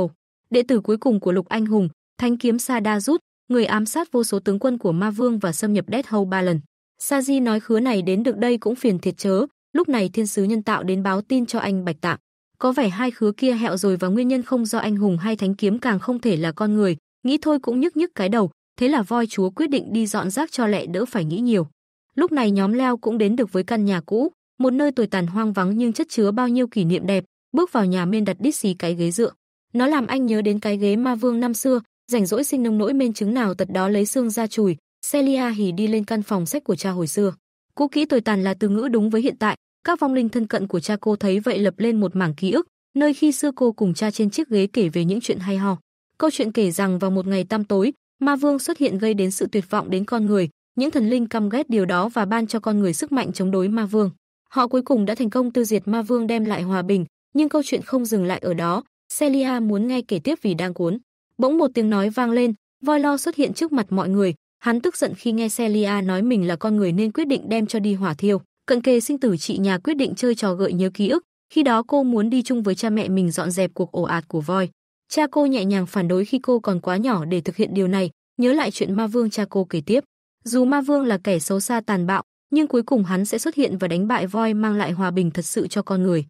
đệ tử cuối cùng của Lục Anh Hùng, Thánh kiếm Sada rút, người ám sát vô số tướng quân của Ma Vương và xâm nhập Death Hole ba lần. Saji nói khứa này đến được đây cũng phiền thiệt chớ, lúc này thiên sứ nhân tạo đến báo tin cho anh Bạch Tạng. Có vẻ hai khứa kia hẹo rồi và nguyên nhân không do anh hùng hay thánh kiếm càng không thể là con người, nghĩ thôi cũng nhức nhức cái đầu, Thế là voi chúa quyết định đi dọn rác cho lẹ đỡ phải nghĩ nhiều. Lúc này nhóm Leo cũng đến được với căn nhà cũ, một nơi tồi tàn hoang vắng nhưng chất chứa bao nhiêu kỷ niệm đẹp, bước vào nhà Miên đặt đít xì cái ghế dựa. Nó làm anh nhớ đến cái ghế ma vương năm xưa, rảnh rỗi sinh nông nỗi mên trứng nào tật đó lấy xương ra chùi, Celia hì đi lên căn phòng sách của cha hồi xưa. Cũ kỹ tồi tàn là từ ngữ đúng với hiện tại, các vong linh thân cận của cha cô thấy vậy lập lên một mảng ký ức, nơi khi xưa cô cùng cha trên chiếc ghế kể về những chuyện hay ho. Câu chuyện kể rằng vào một ngày tăm tối, ma vương xuất hiện gây đến sự tuyệt vọng đến con người, những thần linh căm ghét điều đó và ban cho con người sức mạnh chống đối ma vương. Họ cuối cùng đã thành công tiêu diệt ma vương đem lại hòa bình, nhưng câu chuyện không dừng lại ở đó, Celia muốn nghe kể tiếp vì đang cuốn. Bỗng một tiếng nói vang lên, voi lo xuất hiện trước mặt mọi người, hắn tức giận khi nghe Celia nói mình là con người nên quyết định đem cho đi hỏa thiêu. Cận kề sinh tử chị nhà quyết định chơi trò gợi nhớ ký ức, khi đó cô muốn đi chung với cha mẹ mình dọn dẹp cuộc ổ ạt của voi. Cha cô nhẹ nhàng phản đối khi cô còn quá nhỏ để thực hiện điều này, nhớ lại chuyện ma vương cha cô kể tiếp. Dù ma vương là kẻ xấu xa tàn bạo, nhưng cuối cùng hắn sẽ xuất hiện và đánh bại voi mang lại hòa bình thật sự cho con người.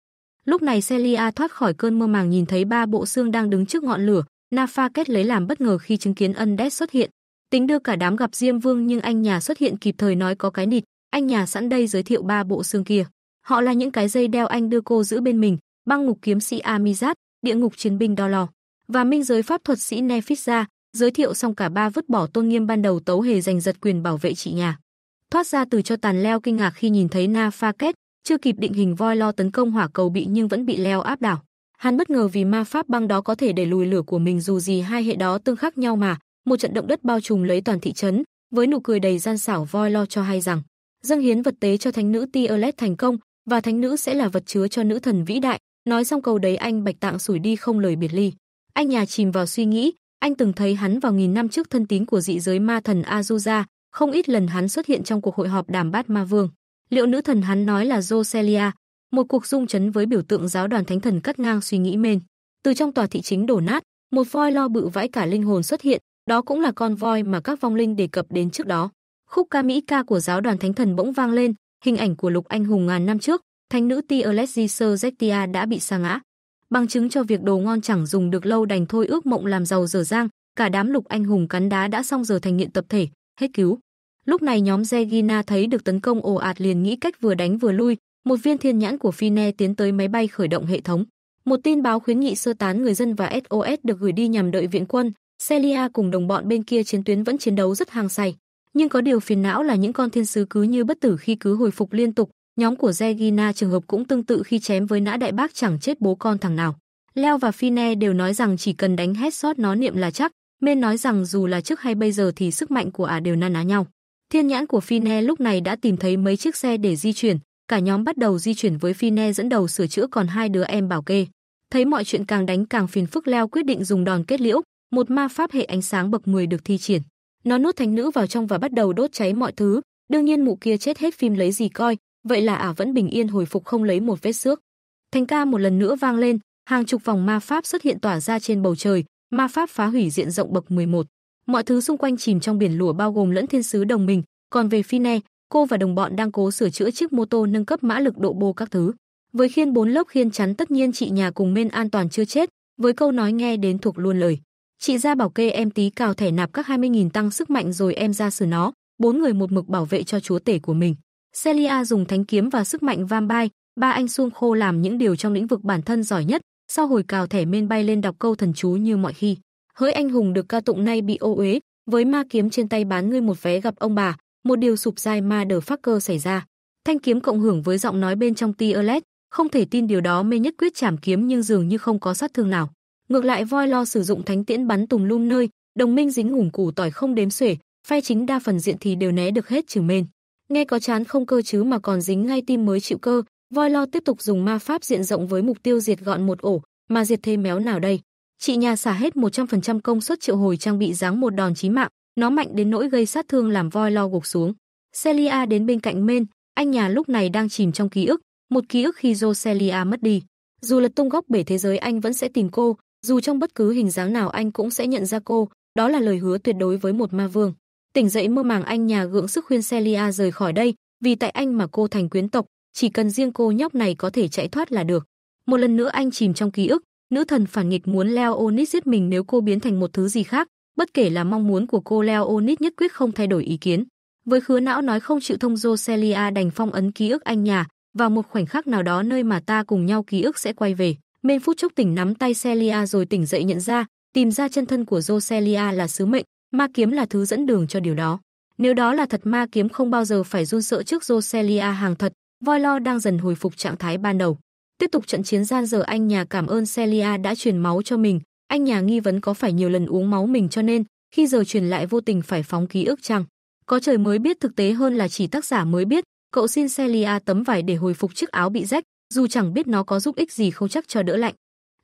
Lúc này Celia thoát khỏi cơn mơ màng nhìn thấy ba bộ xương đang đứng trước ngọn lửa, Nafa kết lấy làm bất ngờ khi chứng kiến ân xuất hiện. Tính đưa cả đám gặp Diêm Vương nhưng anh nhà xuất hiện kịp thời nói có cái nịt, anh nhà sẵn đây giới thiệu ba bộ xương kia. Họ là những cái dây đeo anh đưa cô giữ bên mình, băng ngục kiếm sĩ Amizat, địa ngục chiến binh Dolor và minh giới pháp thuật sĩ Nefisa, giới thiệu xong cả ba vứt bỏ tôn nghiêm ban đầu tấu hề giành giật quyền bảo vệ chị nhà. Thoát ra từ cho tàn leo kinh ngạc khi nhìn thấy Na Pha Kết, chưa kịp định hình voi lo tấn công hỏa cầu bị nhưng vẫn bị leo áp đảo. Hắn bất ngờ vì ma pháp băng đó có thể đẩy lùi lửa của mình dù gì hai hệ đó tương khắc nhau mà, một trận động đất bao trùm lấy toàn thị trấn, với nụ cười đầy gian xảo voi lo cho hay rằng, dâng hiến vật tế cho thánh nữ Tiolet thành công và thánh nữ sẽ là vật chứa cho nữ thần vĩ đại. Nói xong câu đấy anh Bạch Tạng sủi đi không lời biệt ly. Anh nhà chìm vào suy nghĩ, anh từng thấy hắn vào nghìn năm trước thân tín của dị giới ma thần Azusa, không ít lần hắn xuất hiện trong cuộc hội họp đàm bát ma vương. Liệu nữ thần hắn nói là Joselia, một cuộc dung chấn với biểu tượng giáo đoàn thánh thần cắt ngang suy nghĩ men. Từ trong tòa thị chính đổ nát, một voi lo bự vãi cả linh hồn xuất hiện, đó cũng là con voi mà các vong linh đề cập đến trước đó. Khúc ca mỹ ca của giáo đoàn thánh thần bỗng vang lên, hình ảnh của lục anh hùng ngàn năm trước, thánh nữ Tialessia Zettia đã bị sa ngã bằng chứng cho việc đồ ngon chẳng dùng được lâu đành thôi ước mộng làm giàu dở dang, cả đám lục anh hùng cắn đá đã xong giờ thành nghiện tập thể, hết cứu. Lúc này nhóm Zegina thấy được tấn công ồ ạt liền nghĩ cách vừa đánh vừa lui, một viên thiên nhãn của Fine tiến tới máy bay khởi động hệ thống. Một tin báo khuyến nghị sơ tán người dân và SOS được gửi đi nhằm đợi viện quân. Celia cùng đồng bọn bên kia chiến tuyến vẫn chiến đấu rất hàng say, nhưng có điều phiền não là những con thiên sứ cứ như bất tử khi cứ hồi phục liên tục, Nhóm của regina trường hợp cũng tương tự khi chém với nã đại bác chẳng chết bố con thằng nào. Leo và Fine đều nói rằng chỉ cần đánh hết sót nó niệm là chắc, nên nói rằng dù là trước hay bây giờ thì sức mạnh của ả đều na ná nhau. Thiên nhãn của Fine lúc này đã tìm thấy mấy chiếc xe để di chuyển, cả nhóm bắt đầu di chuyển với Fine dẫn đầu sửa chữa còn hai đứa em bảo kê. Thấy mọi chuyện càng đánh càng phiền phức Leo quyết định dùng đòn kết liễu, một ma pháp hệ ánh sáng bậc 10 được thi triển. Nó nuốt thánh nữ vào trong và bắt đầu đốt cháy mọi thứ, đương nhiên mụ kia chết hết phim lấy gì coi, vậy là ả vẫn bình yên hồi phục không lấy một vết xước. Thanh ca một lần nữa vang lên, hàng chục vòng ma pháp xuất hiện tỏa ra trên bầu trời, ma pháp phá hủy diện rộng bậc 11. Mọi thứ xung quanh chìm trong biển lửa bao gồm lẫn thiên sứ đồng mình, còn về Fine, cô và đồng bọn đang cố sửa chữa chiếc mô tô nâng cấp mã lực độ bô các thứ. Với khiên bốn lớp khiên chắn tất nhiên chị nhà cùng men an toàn chưa chết, với câu nói nghe đến thuộc luôn lời. Chị ra bảo kê em tí cào thẻ nạp các 20.000 tăng sức mạnh rồi em ra xử nó, bốn người một mực bảo vệ cho chúa tể của mình. Celia dùng thánh kiếm và sức mạnh vampire, ba anh xương khô làm những điều trong lĩnh vực bản thân giỏi nhất, sau hồi cào thẻ men bay lên đọc câu thần chú như mọi khi. Hỡi anh hùng được ca tụng nay bị ô uế, với ma kiếm trên tay bán ngươi một vé gặp ông bà, một điều sụp dai ma đờ phát cơ xảy ra. Thanh kiếm cộng hưởng với giọng nói bên trong Tierlet, không thể tin điều đó mê nhất quyết chảm kiếm nhưng dường như không có sát thương nào. Ngược lại voi lo sử dụng thánh tiễn bắn tùng lum nơi, đồng minh dính hùng củ tỏi không đếm xuể, phe chính đa phần diện thì đều né được hết trừ mên nghe có chán không cơ chứ mà còn dính ngay tim mới chịu cơ, voi lo tiếp tục dùng ma pháp diện rộng với mục tiêu diệt gọn một ổ, mà diệt thêm méo nào đây. Chị nhà xả hết 100% công suất triệu hồi trang bị dáng một đòn chí mạng, nó mạnh đến nỗi gây sát thương làm voi lo gục xuống. Celia đến bên cạnh men, anh nhà lúc này đang chìm trong ký ức, một ký ức khi Roselia mất đi. Dù lật tung góc bể thế giới anh vẫn sẽ tìm cô, dù trong bất cứ hình dáng nào anh cũng sẽ nhận ra cô, đó là lời hứa tuyệt đối với một ma vương. Tỉnh dậy mơ màng anh nhà gượng sức khuyên Celia rời khỏi đây, vì tại anh mà cô thành quyến tộc, chỉ cần riêng cô nhóc này có thể chạy thoát là được. Một lần nữa anh chìm trong ký ức, nữ thần phản nghịch muốn Leonis giết mình nếu cô biến thành một thứ gì khác, bất kể là mong muốn của cô Leonis nhất quyết không thay đổi ý kiến. Với khứa não nói không chịu thông dô Celia đành phong ấn ký ức anh nhà, vào một khoảnh khắc nào đó nơi mà ta cùng nhau ký ức sẽ quay về. Mên phút chốc tỉnh nắm tay Celia rồi tỉnh dậy nhận ra, tìm ra chân thân của Roselia là sứ mệnh, ma kiếm là thứ dẫn đường cho điều đó. Nếu đó là thật ma kiếm không bao giờ phải run sợ trước Roselia hàng thật, voi lo đang dần hồi phục trạng thái ban đầu. Tiếp tục trận chiến gian giờ anh nhà cảm ơn Celia đã truyền máu cho mình, anh nhà nghi vấn có phải nhiều lần uống máu mình cho nên, khi giờ truyền lại vô tình phải phóng ký ức chăng? Có trời mới biết thực tế hơn là chỉ tác giả mới biết, cậu xin Celia tấm vải để hồi phục chiếc áo bị rách, dù chẳng biết nó có giúp ích gì không chắc cho đỡ lạnh.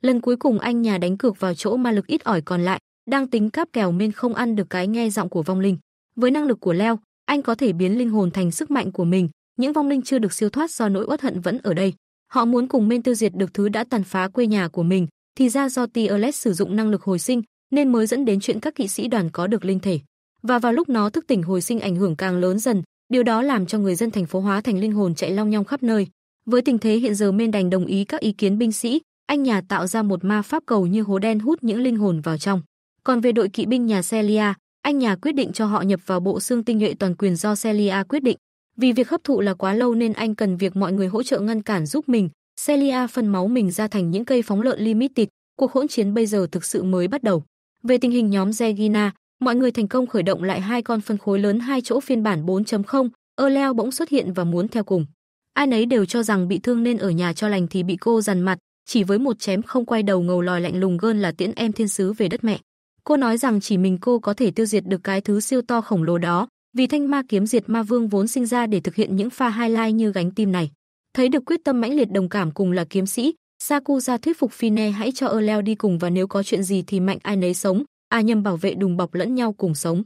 Lần cuối cùng anh nhà đánh cược vào chỗ ma lực ít ỏi còn lại, đang tính cáp kèo nên không ăn được cái nghe giọng của vong linh. Với năng lực của Leo, anh có thể biến linh hồn thành sức mạnh của mình, những vong linh chưa được siêu thoát do nỗi uất hận vẫn ở đây. Họ muốn cùng men tiêu diệt được thứ đã tàn phá quê nhà của mình, thì ra do Tiolet sử dụng năng lực hồi sinh, nên mới dẫn đến chuyện các kỵ sĩ đoàn có được linh thể. Và vào lúc nó thức tỉnh hồi sinh ảnh hưởng càng lớn dần, điều đó làm cho người dân thành phố hóa thành linh hồn chạy long nhong khắp nơi. Với tình thế hiện giờ men đành đồng ý các ý kiến binh sĩ, anh nhà tạo ra một ma pháp cầu như hố đen hút những linh hồn vào trong. Còn về đội kỵ binh nhà Celia, anh nhà quyết định cho họ nhập vào bộ xương tinh nhuệ toàn quyền do Celia quyết định. Vì việc hấp thụ là quá lâu nên anh cần việc mọi người hỗ trợ ngăn cản giúp mình. Celia phân máu mình ra thành những cây phóng lợn limited, cuộc hỗn chiến bây giờ thực sự mới bắt đầu. Về tình hình nhóm Zegina, mọi người thành công khởi động lại hai con phân khối lớn hai chỗ phiên bản 4.0, Erleo bỗng xuất hiện và muốn theo cùng. Ai nấy đều cho rằng bị thương nên ở nhà cho lành thì bị cô dằn mặt, chỉ với một chém không quay đầu ngầu lòi lạnh lùng gơn là tiễn em thiên sứ về đất mẹ. Cô nói rằng chỉ mình cô có thể tiêu diệt được cái thứ siêu to khổng lồ đó, vì thanh ma kiếm diệt ma vương vốn sinh ra để thực hiện những pha highlight như gánh tim này. Thấy được quyết tâm mãnh liệt đồng cảm cùng là kiếm sĩ, Saku thuyết phục Fine hãy cho Erleo đi cùng và nếu có chuyện gì thì mạnh ai nấy sống, a à nhâm bảo vệ đùng bọc lẫn nhau cùng sống.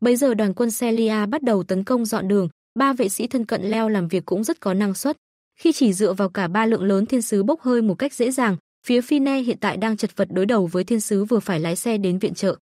Bây giờ đoàn quân Celia bắt đầu tấn công dọn đường, ba vệ sĩ thân cận Leo làm việc cũng rất có năng suất. Khi chỉ dựa vào cả ba lượng lớn thiên sứ bốc hơi một cách dễ dàng, Phía Fine hiện tại đang chật vật đối đầu với thiên sứ vừa phải lái xe đến viện trợ.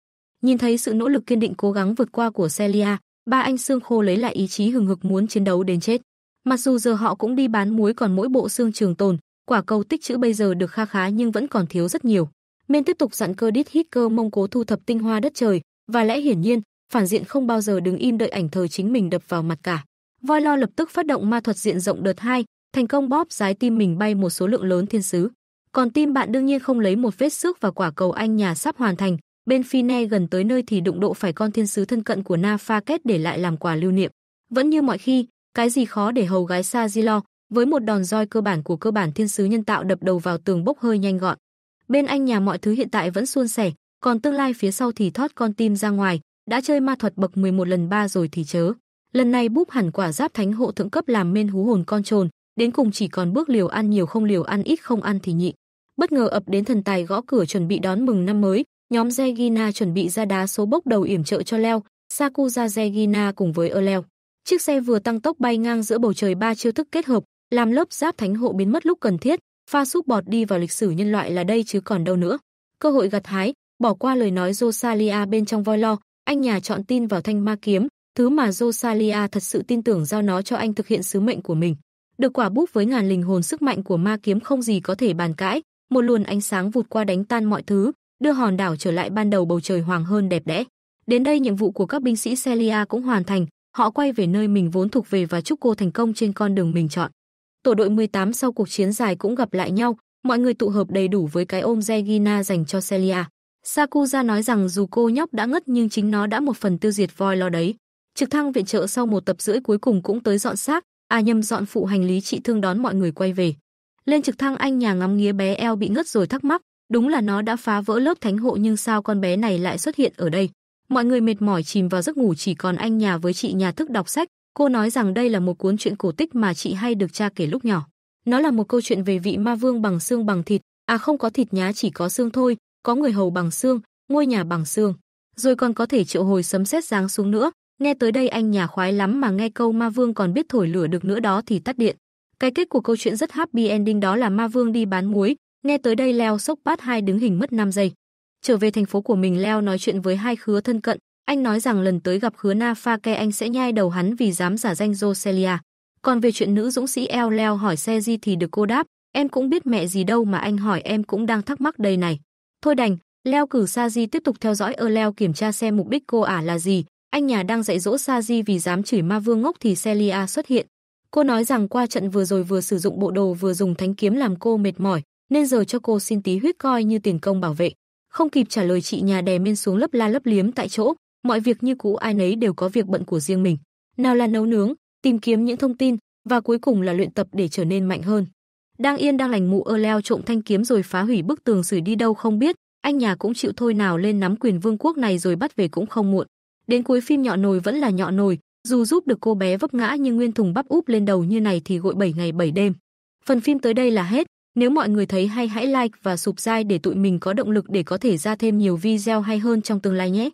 Nhìn thấy sự nỗ lực kiên định cố gắng vượt qua của Celia, ba anh xương khô lấy lại ý chí hừng hực muốn chiến đấu đến chết. Mặc dù giờ họ cũng đi bán muối còn mỗi bộ xương trường tồn, quả cầu tích trữ bây giờ được kha khá nhưng vẫn còn thiếu rất nhiều. Nên tiếp tục dặn cơ đít hít cơ mông cố thu thập tinh hoa đất trời, và lẽ hiển nhiên, phản diện không bao giờ đứng im đợi ảnh thời chính mình đập vào mặt cả. Voi lo lập tức phát động ma thuật diện rộng đợt 2, thành công bóp trái tim mình bay một số lượng lớn thiên sứ. Còn tim bạn đương nhiên không lấy một vết xước và quả cầu anh nhà sắp hoàn thành, bên Fine gần tới nơi thì đụng độ phải con thiên sứ thân cận của Na Pha Kết để lại làm quà lưu niệm. Vẫn như mọi khi, cái gì khó để hầu gái Sa Zilo, với một đòn roi cơ bản của cơ bản thiên sứ nhân tạo đập đầu vào tường bốc hơi nhanh gọn. Bên anh nhà mọi thứ hiện tại vẫn suôn sẻ, còn tương lai phía sau thì thoát con tim ra ngoài, đã chơi ma thuật bậc 11 lần ba rồi thì chớ. Lần này búp hẳn quả giáp thánh hộ thượng cấp làm mên hú hồn con trồn, đến cùng chỉ còn bước liều ăn nhiều không liều ăn ít không ăn thì nhịn bất ngờ ập đến thần tài gõ cửa chuẩn bị đón mừng năm mới, nhóm Zegina chuẩn bị ra đá số bốc đầu yểm trợ cho Leo, Sakuza Zegina cùng với Leo. Chiếc xe vừa tăng tốc bay ngang giữa bầu trời ba chiêu thức kết hợp, làm lớp giáp thánh hộ biến mất lúc cần thiết, pha súp bọt đi vào lịch sử nhân loại là đây chứ còn đâu nữa. Cơ hội gặt hái, bỏ qua lời nói Rosalia bên trong voi lo, anh nhà chọn tin vào thanh ma kiếm, thứ mà Rosalia thật sự tin tưởng giao nó cho anh thực hiện sứ mệnh của mình. Được quả búp với ngàn linh hồn sức mạnh của ma kiếm không gì có thể bàn cãi, một luồn ánh sáng vụt qua đánh tan mọi thứ, đưa hòn đảo trở lại ban đầu bầu trời hoàng hơn đẹp đẽ. Đến đây nhiệm vụ của các binh sĩ Celia cũng hoàn thành, họ quay về nơi mình vốn thuộc về và chúc cô thành công trên con đường mình chọn. Tổ đội 18 sau cuộc chiến dài cũng gặp lại nhau, mọi người tụ hợp đầy đủ với cái ôm Regina dành cho Celia. Sakuza nói rằng dù cô nhóc đã ngất nhưng chính nó đã một phần tiêu diệt voi lo đấy. Trực thăng viện trợ sau một tập rưỡi cuối cùng cũng tới dọn xác, A à nhâm dọn phụ hành lý trị thương đón mọi người quay về. Lên trực thăng anh nhà ngắm nghía bé eo bị ngất rồi thắc mắc, đúng là nó đã phá vỡ lớp thánh hộ nhưng sao con bé này lại xuất hiện ở đây? Mọi người mệt mỏi chìm vào giấc ngủ chỉ còn anh nhà với chị nhà thức đọc sách, cô nói rằng đây là một cuốn truyện cổ tích mà chị hay được cha kể lúc nhỏ. Nó là một câu chuyện về vị ma vương bằng xương bằng thịt, à không có thịt nhá chỉ có xương thôi, có người hầu bằng xương, ngôi nhà bằng xương, rồi còn có thể triệu hồi sấm sét giáng xuống nữa. Nghe tới đây anh nhà khoái lắm mà nghe câu ma vương còn biết thổi lửa được nữa đó thì tắt điện. Cái kết của câu chuyện rất happy ending đó là Ma Vương đi bán muối, nghe tới đây Leo sốc bát hai đứng hình mất 5 giây. Trở về thành phố của mình Leo nói chuyện với hai khứa thân cận, anh nói rằng lần tới gặp khứa Na Pha Ke anh sẽ nhai đầu hắn vì dám giả danh Roselia. Còn về chuyện nữ dũng sĩ El Leo hỏi xe gì thì được cô đáp, em cũng biết mẹ gì đâu mà anh hỏi em cũng đang thắc mắc đây này. Thôi đành, Leo cử Sa Di tiếp tục theo dõi ơ Leo kiểm tra xem mục đích cô ả là gì. Anh nhà đang dạy dỗ Sa Di vì dám chửi ma vương ngốc thì Celia xuất hiện, Cô nói rằng qua trận vừa rồi vừa sử dụng bộ đồ vừa dùng thánh kiếm làm cô mệt mỏi, nên giờ cho cô xin tí huyết coi như tiền công bảo vệ. Không kịp trả lời chị nhà đè bên xuống lấp la lấp liếm tại chỗ, mọi việc như cũ ai nấy đều có việc bận của riêng mình. Nào là nấu nướng, tìm kiếm những thông tin và cuối cùng là luyện tập để trở nên mạnh hơn. Đang yên đang lành mụ ơ leo trộm thanh kiếm rồi phá hủy bức tường xử đi đâu không biết, anh nhà cũng chịu thôi nào lên nắm quyền vương quốc này rồi bắt về cũng không muộn. Đến cuối phim nhọ nồi vẫn là nhọ nồi, dù giúp được cô bé vấp ngã nhưng Nguyên Thùng bắp úp lên đầu như này thì gội 7 ngày 7 đêm. Phần phim tới đây là hết. Nếu mọi người thấy hay hãy like và subscribe để tụi mình có động lực để có thể ra thêm nhiều video hay hơn trong tương lai nhé.